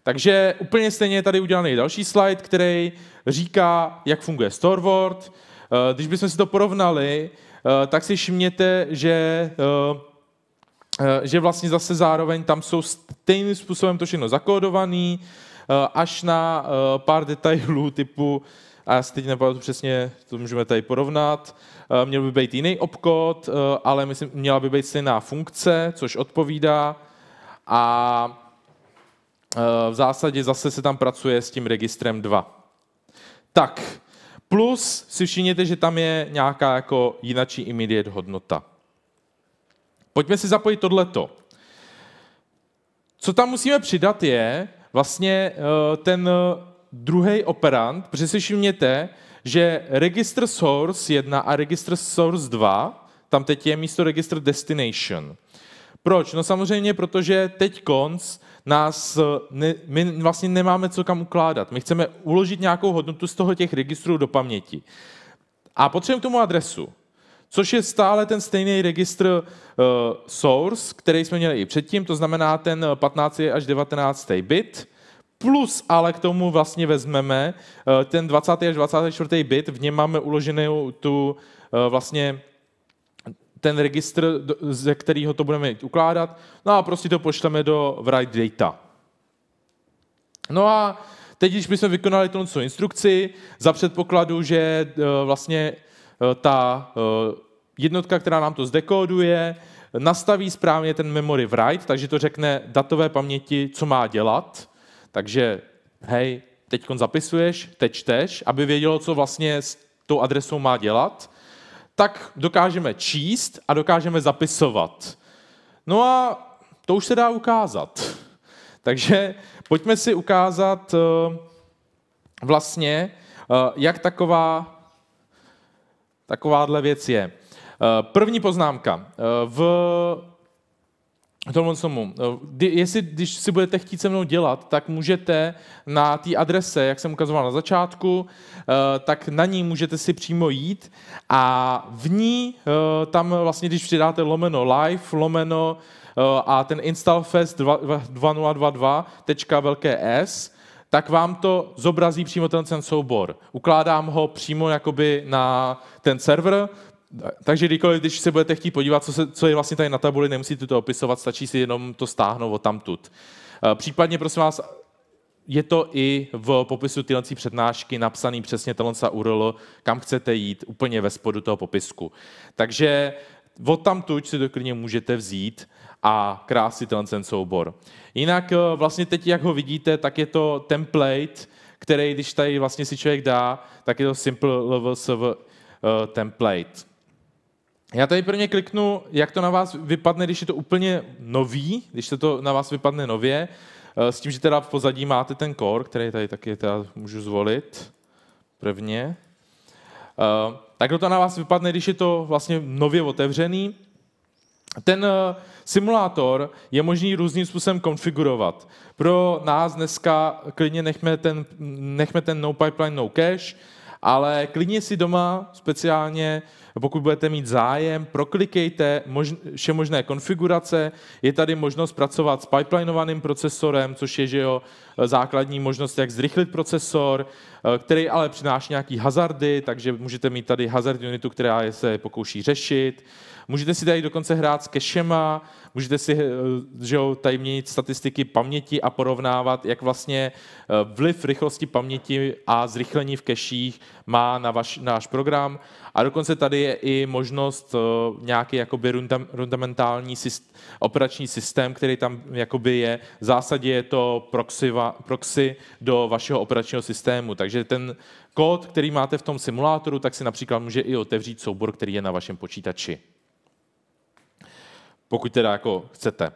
Takže úplně stejně je tady udělaný další slide, který říká, jak funguje Storeward. Eh, když bychom si to porovnali, eh, tak si všimněte, že eh, že vlastně zase zároveň tam jsou stejným způsobem to všechno zakódovaný, až na pár detailů typu, a já si teď nepamatuju přesně, to můžeme tady porovnat, měl by být jiný obkód, ale myslím, měla by být stejná funkce, což odpovídá. A Eh, v zásadě zase se tam pracuje s tím registrem 2. Tak, plus si všimněte, že tam je nějaká jako jinačí immediate hodnota. Pojďme si zapojit tohleto. Co tam musíme přidat je vlastně eh, ten eh, druhý operand, protože si všimněte, že register source 1 a register source 2, tam teď je místo register destination. Proč? No samozřejmě, protože teď konc nás, eh, ne, my vlastně nemáme co kam ukládat. My chceme uložit nějakou hodnotu z toho těch registrů do paměti. A potřebujeme k tomu adresu, což je stále ten stejný registr uh, source, který jsme měli i předtím, to znamená ten 15 až 19 bit, plus ale k tomu vlastně vezmeme uh, ten 20 až 24 bit, v něm máme uloženou tu uh, vlastně ten registr, ze kterého to budeme ukládat, no a prostě to pošleme do write data. No a teď, když bychom vykonali tu instrukci, za předpokladu, že e, vlastně e, ta e, jednotka, která nám to zdekoduje, nastaví správně ten memory write, takže to řekne datové paměti, co má dělat. Takže hej, teď zapisuješ, teď čteš, aby vědělo, co vlastně s tou adresou má dělat tak dokážeme číst a dokážeme zapisovat. No a to už se dá ukázat. Takže pojďme si ukázat eh, vlastně, eh, jak taková, takováhle věc je. Eh, první poznámka. V tomu tomu. No, kdy, jestli, když si budete chtít se mnou dělat, tak můžete na té adrese, jak jsem ukazoval na začátku, eh, tak na ní můžete si přímo jít a v ní eh, tam vlastně, když přidáte lomeno live, lomeno eh, a ten installfest 2022.s, tak vám to zobrazí přímo ten, ten soubor. Ukládám ho přímo jakoby na ten server, takže kdykoliv, když se budete chtít podívat, co, se, co je vlastně tady na tabuli, nemusíte to opisovat, stačí si jenom to stáhnout od tamtud. Eh, případně, prosím vás, je to i v popisu tyhle přednášky napsaný přesně tenhle URL, kam chcete jít, úplně ve spodu toho popisku. Takže od tamtud si to klidně můžete vzít a krásit tenhle ten soubor. Jinak eh, vlastně teď, jak ho vidíte, tak je to template, který, když tady vlastně si člověk dá, tak je to simple level server eh, template. Já tady prvně kliknu, jak to na vás vypadne, když je to úplně nový, když se to na vás vypadne nově, eh, s tím, že teda v pozadí máte ten core, který tady taky teda můžu zvolit prvně. Eh, tak to na vás vypadne, když je to vlastně nově otevřený. Ten eh, simulátor je možný různým způsobem konfigurovat. Pro nás dneska klidně nechme ten, nechme ten no pipeline, no cache, ale klidně si doma speciálně pokud budete mít zájem, proklikejte vše možné konfigurace. Je tady možnost pracovat s pipelineovaným procesorem, což je že jo, základní možnost, jak zrychlit procesor, eh, který ale přináší nějaký hazardy, takže můžete mít tady hazard unitu, která se pokouší řešit. Můžete si tady dokonce hrát s kešema, můžete si eh, že jo, tady měnit statistiky paměti a porovnávat, jak vlastně eh, vliv rychlosti paměti a zrychlení v keších má na vaš, náš program. A dokonce tady je i možnost nějaký jakoby rundamentální operační systém, který tam jakoby je. V zásadě je to proxyva proxy do vašeho operačního systému. Takže ten kód, který máte v tom simulátoru, tak si například může i otevřít soubor, který je na vašem počítači. Pokud teda jako chcete.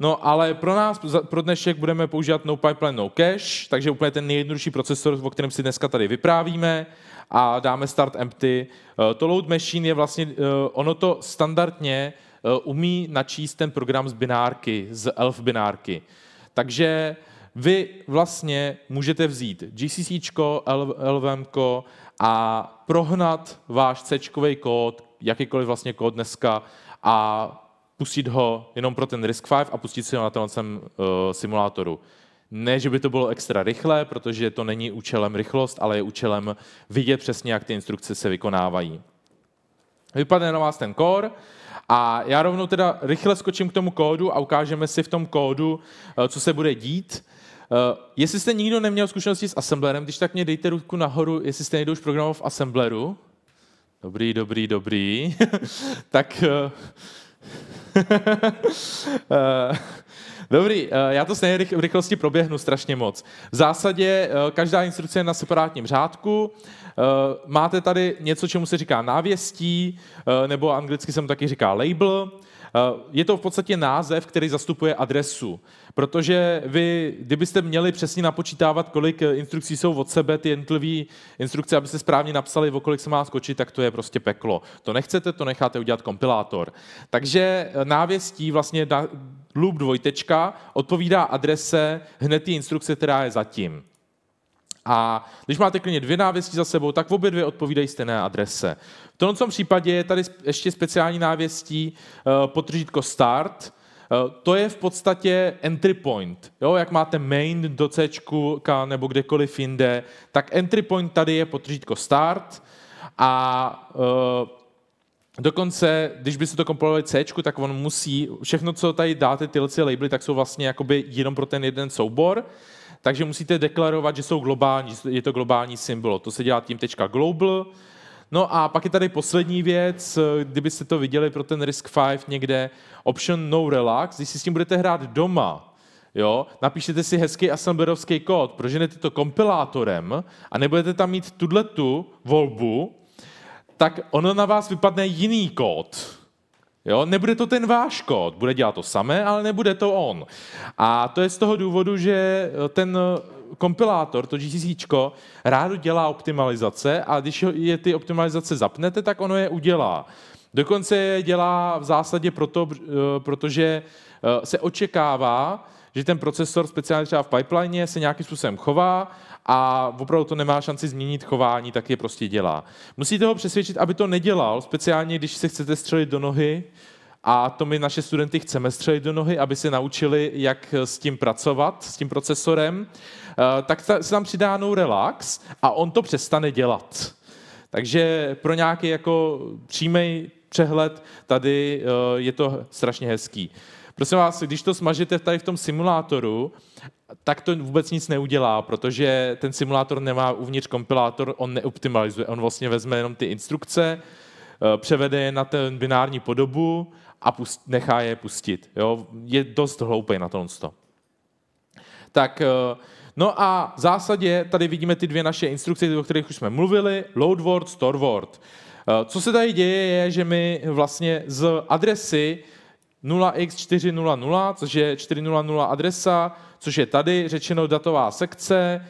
No ale pro nás, pro dnešek budeme používat no pipeline, no cache, takže úplně ten nejjednodušší procesor, o kterém si dneska tady vyprávíme a dáme start empty. Eh, to load machine je vlastně, eh, ono to standardně eh, umí načíst ten program z binárky, z elf binárky. Takže vy vlastně můžete vzít GCC, LVM a prohnat váš C kód, jakýkoliv vlastně kód dneska a pustit ho jenom pro ten RISC-V a pustit si ho na tenhle uh, simulátoru. Ne, že by to bylo extra rychlé, protože to není účelem rychlost, ale je účelem vidět přesně, jak ty instrukce se vykonávají. Vypadne na vás ten core a já rovnou teda rychle skočím k tomu kódu a ukážeme si v tom kódu, eh, co se bude dít. Eh, jestli jste nikdo neměl zkušenosti s Assemblerem, když tak mě dejte ruku nahoru, jestli jste někdo už programoval v Assembleru. Dobrý, dobrý, dobrý. tak... Eh, eh, dobrý, já to stejně v rychlosti proběhnu strašně moc. V zásadě každá instrukce je na separátním řádku. Eh, máte tady něco, čemu se říká návěstí, eh, nebo anglicky se mu taky říká label. Eh, je to v podstatě název, který zastupuje adresu, protože vy, kdybyste měli přesně napočítávat, kolik instrukcí jsou od sebe, ty jednotlivé instrukce, abyste správně napsali, o kolik se má skočit, tak to je prostě peklo. To nechcete, to necháte udělat kompilátor. Takže návěstí vlastně loop dvojtečka odpovídá adrese hned té instrukce, která je zatím. A když máte klidně dvě návěstí za sebou, tak obě dvě odpovídají stejné adrese. V tomto případě je tady ještě speciální návěstí eh, potržítko start, eh, to je v podstatě entry point. Jo, jak máte main do C nebo kdekoliv jinde, tak entry point tady je potřítko start a e, dokonce, když by se to kompilovali C, tak on musí, všechno, co tady dáte, tyhle labely, tak jsou vlastně jakoby jenom pro ten jeden soubor takže musíte deklarovat, že jsou globální, že je to globální symbol. To se dělá tím tečka global. No a pak je tady poslední věc, kdybyste to viděli pro ten Risk 5 někde, option no relax, když si s tím budete hrát doma, jo, napíšete si hezký assemblerovský kód, proženete to kompilátorem a nebudete tam mít tuhle tu volbu, tak ono na vás vypadne jiný kód. Jo? Nebude to ten váš kód, bude dělat to samé, ale nebude to on. A to je z toho důvodu, že eh, ten eh, kompilátor, to GCC, rádo dělá optimalizace a když je ty optimalizace zapnete, tak ono je udělá. Dokonce je dělá v zásadě proto, eh, protože se očekává, že ten procesor, speciálně třeba v pipeline, se nějakým způsobem chová, a opravdu to nemá šanci změnit chování, tak je prostě dělá. Musíte ho přesvědčit, aby to nedělal, speciálně když se chcete střelit do nohy, a to my naše studenty chceme střelit do nohy, aby se naučili, jak s tím pracovat, s tím procesorem, eh, tak se tam no relax a on to přestane dělat. Takže pro nějaký jako přímý přehled tady eh, je to strašně hezký. Prosím vás, když to smažete tady v tom simulátoru, tak to vůbec nic neudělá, protože ten simulátor nemá uvnitř kompilátor, on neoptimalizuje. On vlastně vezme jenom ty instrukce, eh, převede je na ten binární podobu a pust, nechá je pustit. Jo? Je dost hloupý na tom to. Tak eh, No a v zásadě tady vidíme ty dvě naše instrukce, o kterých už jsme mluvili, load word, store word. Eh, co se tady děje, je, že my vlastně z adresy 0x400, což je 400 adresa, což je tady řečeno datová sekce. Eh,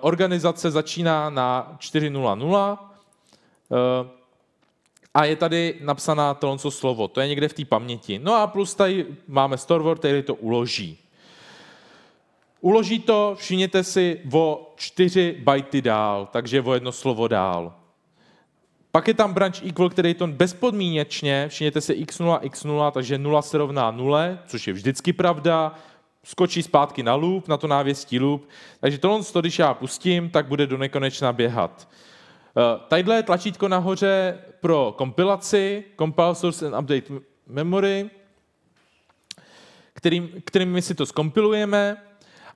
organizace začíná na 400 eh, a je tady napsaná to co slovo, to je někde v té paměti. No a plus tady máme Storeword, který to uloží. Uloží to, všimněte si, o 4 bajty dál, takže o jedno slovo dál. Pak je tam branch equal, který to bezpodmínečně, všimněte se x0, x0, takže 0 se rovná 0, což je vždycky pravda, skočí zpátky na loop, na to návěstí loop. Takže tohle, to, když já pustím, tak bude do nekonečna běhat. Eh, tadyhle je tlačítko nahoře pro kompilaci, compile source and update memory, kterým, kterým my si to skompilujeme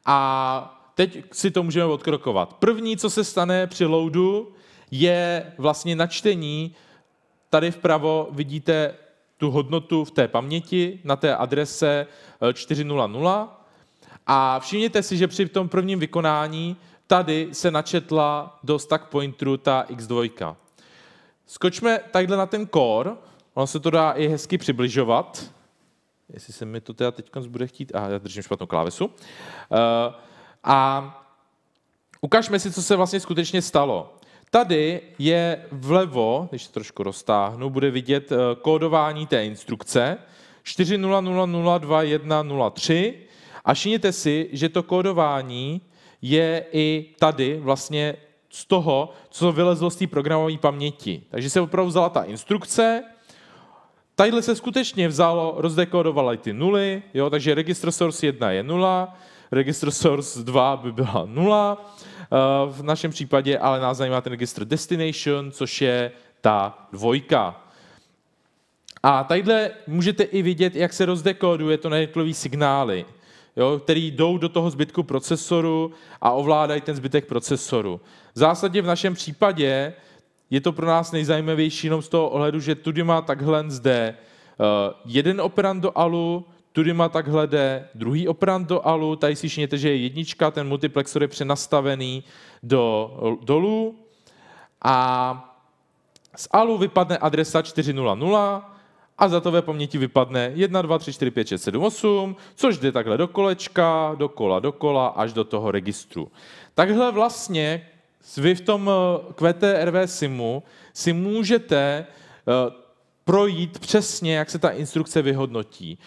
a teď si to můžeme odkrokovat. První, co se stane při loadu, je vlastně načtení. Tady vpravo vidíte tu hodnotu v té paměti na té adrese 4.0.0 eh, a všimněte si, že při tom prvním vykonání tady se načetla do stack pointeru ta x2. Skočme takhle na ten core, ono se to dá i hezky přibližovat, jestli se mi to teda teď bude chtít, a já držím špatnou klávesu. Uh, a ukažme si, co se vlastně skutečně stalo. Tady je vlevo, když trošku roztáhnu, bude vidět eh, kódování té instrukce 40002103 a všimněte si, že to kódování je i tady vlastně z toho, co vylezlo z té programové paměti. Takže se opravdu vzala ta instrukce, Tadyhle se skutečně vzalo, rozdekodovaly ty nuly, jo, takže register source 1 je 0, registr source 2 by byla nula, eh, v našem případě ale nás zajímá ten registr destination, což je ta dvojka. A tadyhle můžete i vidět, jak se rozdekoduje to netlové signály, jo, který jdou do toho zbytku procesoru a ovládají ten zbytek procesoru. V zásadě v našem případě je to pro nás nejzajímavější jenom z toho ohledu, že tudy má takhle zde eh, jeden operand do ALU, Tudima takhle jde, druhý operant do alu, tady si všimněte, že je jednička, ten multiplexor je přenastavený do dolů a z alu vypadne adresa 400 a datové paměti vypadne 1, 2, 3, 4, 5, 6, 7, 8, což jde takhle do kolečka, do kola, do kola, až do toho registru. Takhle vlastně vy v tom QTRV eh, simu si můžete eh, projít přesně, jak se ta instrukce vyhodnotí.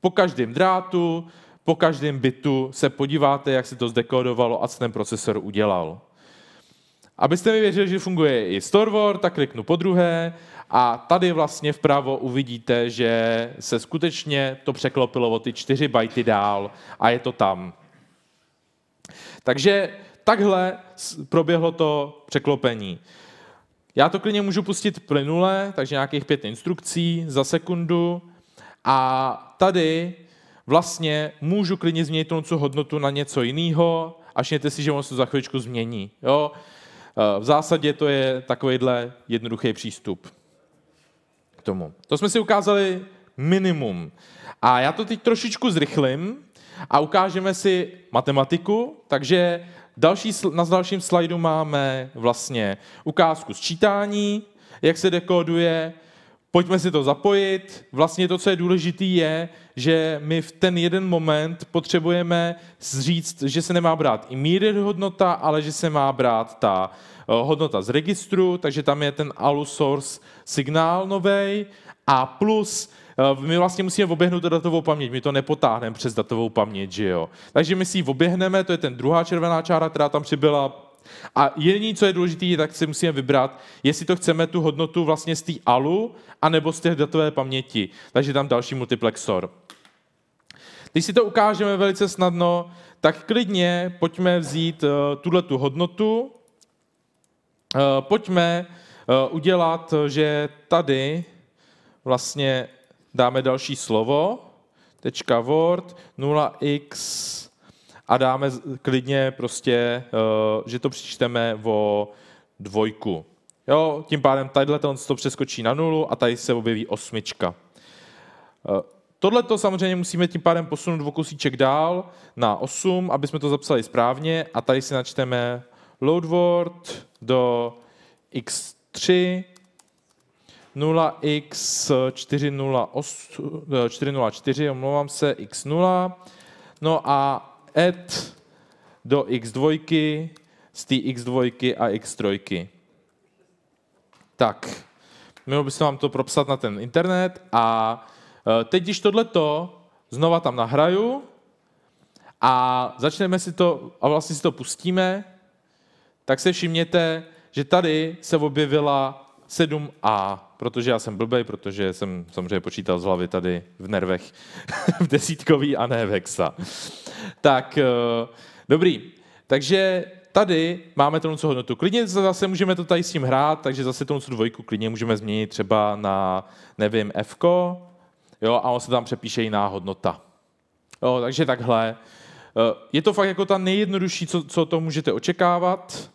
Po každém drátu, po každém bitu se podíváte, jak se to zdekodovalo a co ten procesor udělal. Abyste mi věřili, že funguje i StoreWord, tak kliknu po druhé a tady vlastně vpravo uvidíte, že se skutečně to překlopilo o ty 4 bajty dál a je to tam. Takže takhle proběhlo to překlopení. Já to klidně můžu pustit plynule, takže nějakých pět instrukcí za sekundu. A tady vlastně můžu klidně změnit tu hodnotu na něco jiného a všimněte si, že on se za chvíličku změní. Jo? Eh, v zásadě to je takovýhle jednoduchý přístup k tomu. To jsme si ukázali minimum. A já to teď trošičku zrychlím a ukážeme si matematiku, takže další, na dalším slajdu máme vlastně ukázku sčítání, jak se dekoduje, pojďme si to zapojit. Vlastně to, co je důležité, je, že my v ten jeden moment potřebujeme říct, že se nemá brát I míry hodnota, ale že se má brát ta eh, hodnota z registru, takže tam je ten allosource signál novej a plus eh, my vlastně musíme oběhnout tu datovou paměť, my to nepotáhneme přes datovou paměť, že jo. Takže my si ji oběhneme, to je ten druhá červená čára, která tam přibyla a jediné, co je důležité, tak si musíme vybrat, jestli to chceme tu hodnotu vlastně z té ALU, anebo z té datové paměti. Takže tam další multiplexor. Když si to ukážeme velice snadno, tak klidně pojďme vzít eh, tuhle tu hodnotu, eh, pojďme eh, udělat, že tady vlastně dáme další slovo, tečka word 0x a dáme klidně prostě, eh, že to přičteme o dvojku. Jo, tím pádem tadyhle to přeskočí na nulu a tady se objeví osmička. Eh, tohle to samozřejmě musíme tím pádem posunout dvou kusíček dál na 8, aby jsme to zapsali správně a tady si načteme Load Word do x3 0x404, eh, omlouvám se, x0. No a add do x2 z té x2 a x3. Tak, mělo by se vám to propsat na ten internet a e, teď, když tohleto znova tam nahraju a začneme si to a vlastně si to pustíme, tak se všimněte, že tady se objevila 7a protože já jsem blbej, protože jsem samozřejmě počítal z hlavy tady v nervech v desítkový a ne v hexa. Tak, eh, dobrý. Takže tady máme tu hodnotu. Klidně zase můžeme to tady s tím hrát, takže zase tu dvojku klidně můžeme změnit třeba na, nevím, F, jo, a on se tam přepíše jiná hodnota. Jo, takže takhle. Eh, je to fakt jako ta nejjednodušší, co, co to můžete očekávat.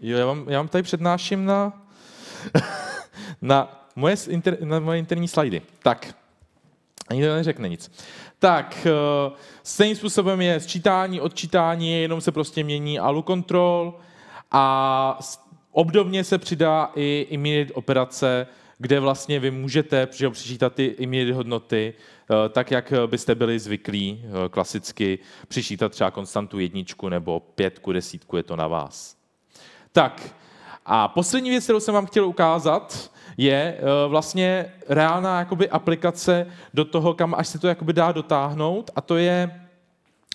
Jo, já vám, já vám tady přednáším na... na moje, inter, na moje interní slajdy. Tak, ani to neřekne nic. Tak, eh, stejným způsobem je sčítání, odčítání, jenom se prostě mění alu control a obdobně se přidá i immediate operace, kde vlastně vy můžete přičítat ty immediate hodnoty, eh, tak jak byste byli zvyklí eh, klasicky přičítat třeba konstantu jedničku nebo pětku, desítku, je to na vás. Tak, a poslední věc, kterou jsem vám chtěl ukázat, je eh, vlastně reálná jakoby aplikace do toho, kam až se to jakoby dá dotáhnout a to je,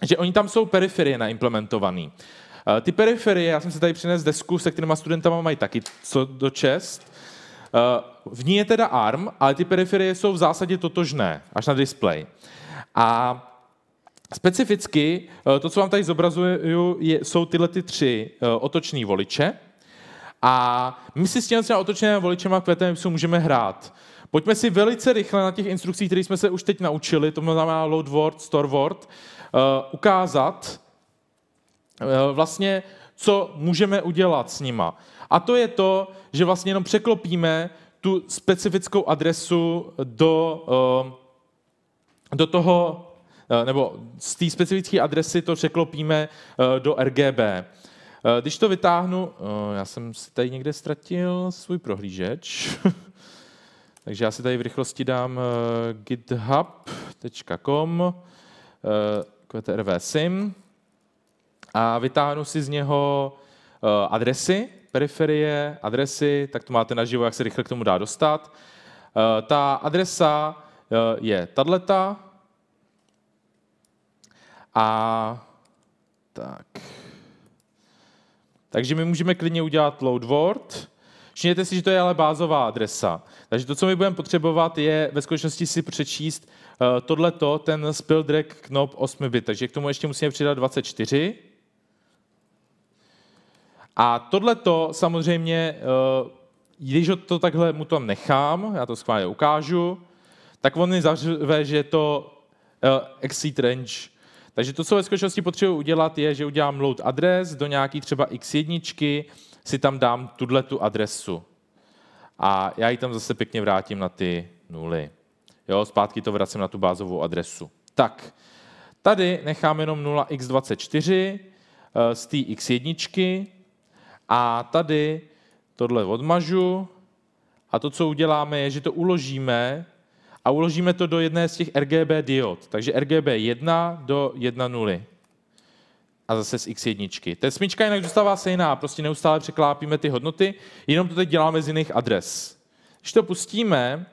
že oni tam jsou periferie naimplementované. Eh, ty periferie, já jsem si tady přinesl desku, se kterýma studentama mají taky co do čest. Eh, v ní je teda ARM, ale ty periferie jsou v zásadě totožné, až na display. A specificky to, co vám tady zobrazuju, jsou tyhle ty tři otoční voliče, a my si s těmi třeba otočenými voličema k VTMSu můžeme hrát. Pojďme si velice rychle na těch instrukcích, které jsme se už teď naučili, to znamená load word, store word, uh, ukázat uh, vlastně, co můžeme udělat s nima. A to je to, že vlastně jenom překlopíme tu specifickou adresu do, uh, do toho, nebo z té specifické adresy to překlopíme do RGB. Eh, když to vytáhnu, eh, já jsem si tady někde ztratil svůj prohlížeč, takže já si tady v rychlosti dám eh, github.com qtrv sim a vytáhnu si z něho adresy, periferie, adresy, tak to máte naživo, jak se rychle k tomu dá dostat. Ta adresa je tadleta A tak, takže my můžeme klidně udělat load word. Všimněte si, že to je ale bázová adresa. Takže to, co my budeme potřebovat, je ve skutečnosti si přečíst uh, tohleto, ten spill drag knob 8 bit. Takže k tomu ještě musíme přidat 24. A tohleto samozřejmě, uh, když to takhle mu tam nechám, já to schválně ukážu, tak on mi zařve, že je to uh, eh, exit range takže to, co ve skutečnosti potřebuji udělat, je, že udělám load adres do nějaký třeba x1, si tam dám tuhle tu adresu. A já ji tam zase pěkně vrátím na ty nuly. Jo, zpátky to vracím na tu bázovou adresu. Tak, tady nechám jenom 0x24 eh, z té x1 a tady tohle odmažu a to, co uděláme, je, že to uložíme a uložíme to do jedné z těch RGB diod. Takže RGB 1 do 1.0 a zase z x1. Ta smyčka jinak zůstává stejná, prostě neustále překlápíme ty hodnoty, jenom to teď děláme z jiných adres. Když to pustíme,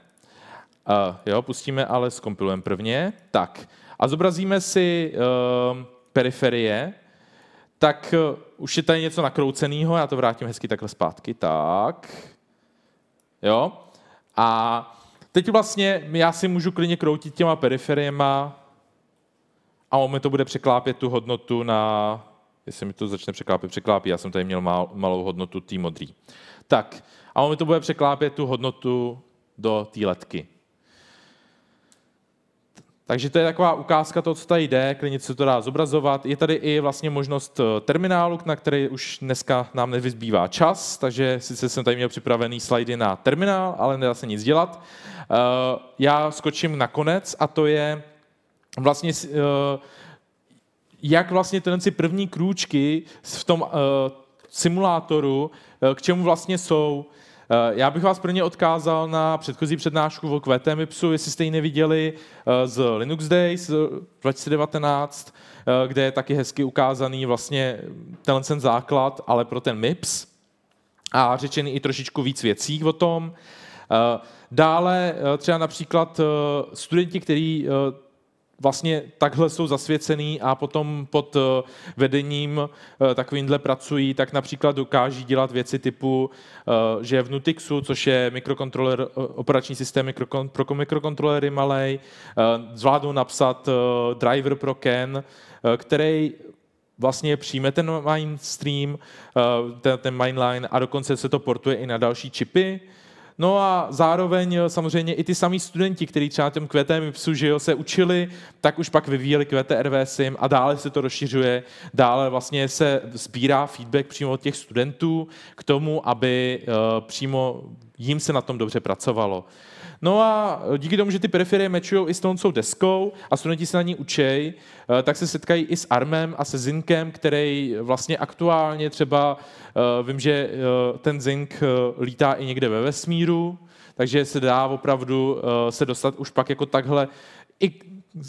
uh, jo, pustíme, ale zkompilujeme prvně, tak, a zobrazíme si uh, periferie, tak uh, už je tady něco nakrouceného, já to vrátím hezky takhle zpátky, tak, jo, a Teď vlastně já si můžu klidně kroutit těma periferiema a on mi to bude překlápět tu hodnotu na... Jestli mi to začne překlápět, překlápí. Já jsem tady měl mal, malou hodnotu tý modrý. Tak, a on mi to bude překlápět tu hodnotu do té letky. Takže to je taková ukázka toho, co tady jde, klidně se to dá zobrazovat. Je tady i vlastně možnost eh, terminálu, na který už dneska nám nevyzbývá čas, takže sice jsem tady měl připravený slajdy na terminál, ale nedá se nic dělat. Eh, já skočím na konec a to je vlastně eh, jak vlastně si první krůčky v tom simulátoru, k čemu vlastně jsou. Eh, já bych vás prvně odkázal na předchozí přednášku o QTM psu, jestli jste ji neviděli, eh, z Linux Days eh, 2019, kde je taky hezky ukázaný vlastně tenhle ten základ, ale pro ten MIPS a řečený i trošičku víc věcí o tom. Dále třeba například studenti, kteří vlastně takhle jsou zasvěcený a potom pod eh, vedením eh, takovýmhle pracují, tak například dokáží dělat věci typu, eh, že v Nutixu, což je mikrokontroler, operační systém pro mikrokontrolery malej, zvládnou napsat driver pro Ken, který vlastně přijme ten mainstream, ten mainline a dokonce se to portuje i na další čipy, No a zároveň eh, samozřejmě i ty samý studenti, kteří třeba těm květem psu že jo, se učili, tak už pak vyvíjeli QTRV sim a dále se to rozšiřuje, dále vlastně se sbírá feedback přímo od těch studentů k tomu, aby eh, přímo jim se na tom dobře pracovalo. No a e, díky tomu, že ty periferie mečují i s tou deskou a studenti se na ní učej, e, tak se setkají i s Armem a se Zinkem, který vlastně aktuálně třeba, e, vím, že ten Zink lítá i někde ve vesmíru, takže se dá opravdu se dostat už pak jako takhle i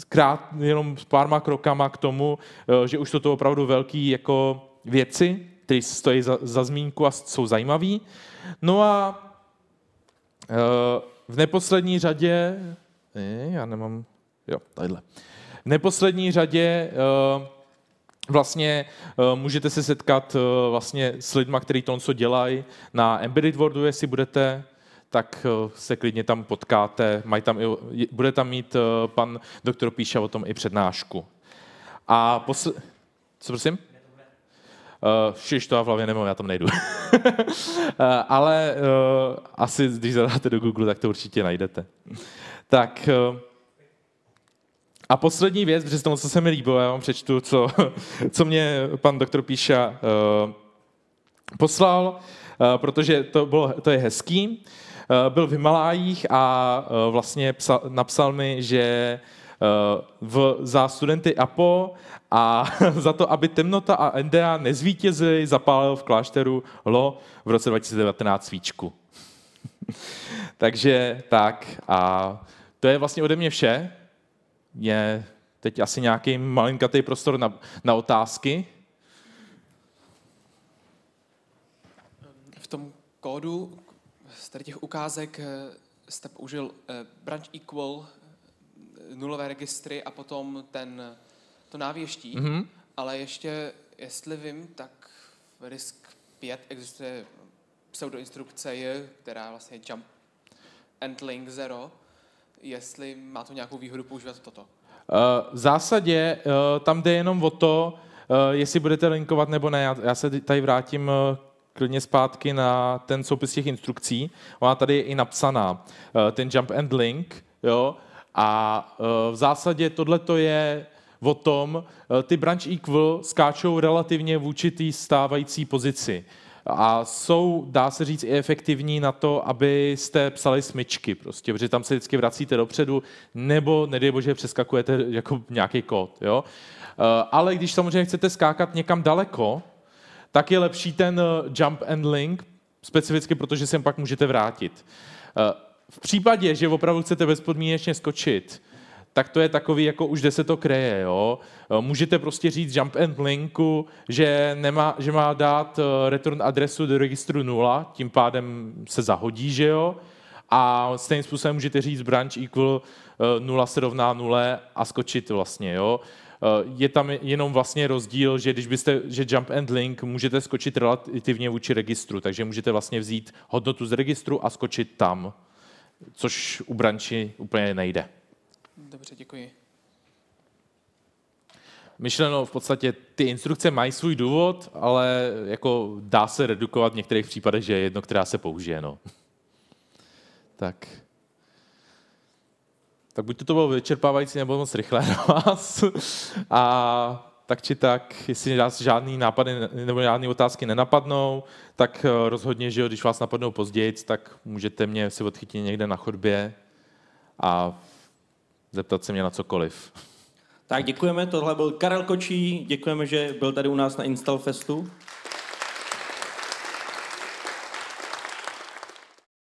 krát, jenom s párma krokama k tomu, že už jsou to opravdu velký jako věci, které stojí za, za zmínku a jsou zajímavé. No a v neposlední řadě, ne, já nemám, jo, tadyhle. V neposlední řadě eh, vlastně eh, můžete se setkat eh, vlastně s lidmi, kteří to co dělají na Embedded Worldu, jestli budete, tak se klidně tam potkáte. Mají tam i, bude tam mít pan doktor Píša o tom i přednášku. A posl- co prosím? Uh, šiš, to já v hlavě nemám, já tam nejdu. uh, ale uh, asi, když zadáte do Google, tak to určitě najdete. Tak, uh, a poslední věc, protože toho, co se mi líbilo, já vám přečtu, co, co mě pan doktor Píša uh, poslal, uh, protože to, bylo, to je hezký. Uh, byl v Himalájích a uh, vlastně psa, napsal mi, že uh, v, za studenty APO a za to, aby temnota a NDA nezvítězily, zapálil v klášteru Lo v roce 2019 svíčku. Takže tak a to je vlastně ode mě vše. Je teď asi nějaký malinkatý prostor na, na otázky. V tom kódu z těch ukázek eh, jste použil eh, branch equal nulové registry a potom ten, to návěští, mm-hmm. ale ještě, jestli vím, tak v RISC 5 existuje pseudoinstrukce J, která vlastně je jump and link zero, jestli má to nějakou výhodu používat toto. Uh, v zásadě uh, tam jde jenom o to, uh, jestli budete linkovat nebo ne. Já, já se tady vrátím klidně zpátky na ten soupis těch instrukcí. Ona tady je i napsaná. Ten jump and link, jo, a e, v zásadě tohle je o tom, e, ty branch equal skáčou relativně vůči určitý stávající pozici. A jsou, dá se říct, i efektivní na to, abyste psali smyčky, prostě, protože tam se vždycky vracíte dopředu, nebo, nedej bože, přeskakujete jako nějaký kód. Jo? E, ale když samozřejmě chcete skákat někam daleko, tak je lepší ten jump and link, specificky protože se pak můžete vrátit v případě, že opravdu chcete bezpodmínečně skočit, tak to je takový, jako už kde se to kreje. Jo? Můžete prostě říct jump and linku, že, nemá, že má dát eh, return adresu do registru 0, tím pádem se zahodí, že jo? A stejným způsobem můžete říct branch equal 0 eh, se rovná 0 a skočit vlastně. Jo? Eh, je tam jenom vlastně rozdíl, že když byste, že jump and link můžete skočit relativně vůči registru, takže můžete vlastně vzít hodnotu z registru a skočit tam což u branči úplně nejde. Dobře, děkuji. Myšleno v podstatě, ty instrukce mají svůj důvod, ale jako dá se redukovat v některých případech, že je jedno, která se použije. No. tak. Tak buď to bylo vyčerpávající nebo moc rychlé na vás. A tak či tak, jestli nás žádný nápady nebo žádné otázky nenapadnou, tak eh, rozhodně, že jo, když vás napadnou později, tak můžete mě si odchytit někde na chodbě a zeptat se mě na cokoliv. Tak děkujeme, tohle byl Karel Kočí, děkujeme, že byl tady u nás na Instalfestu.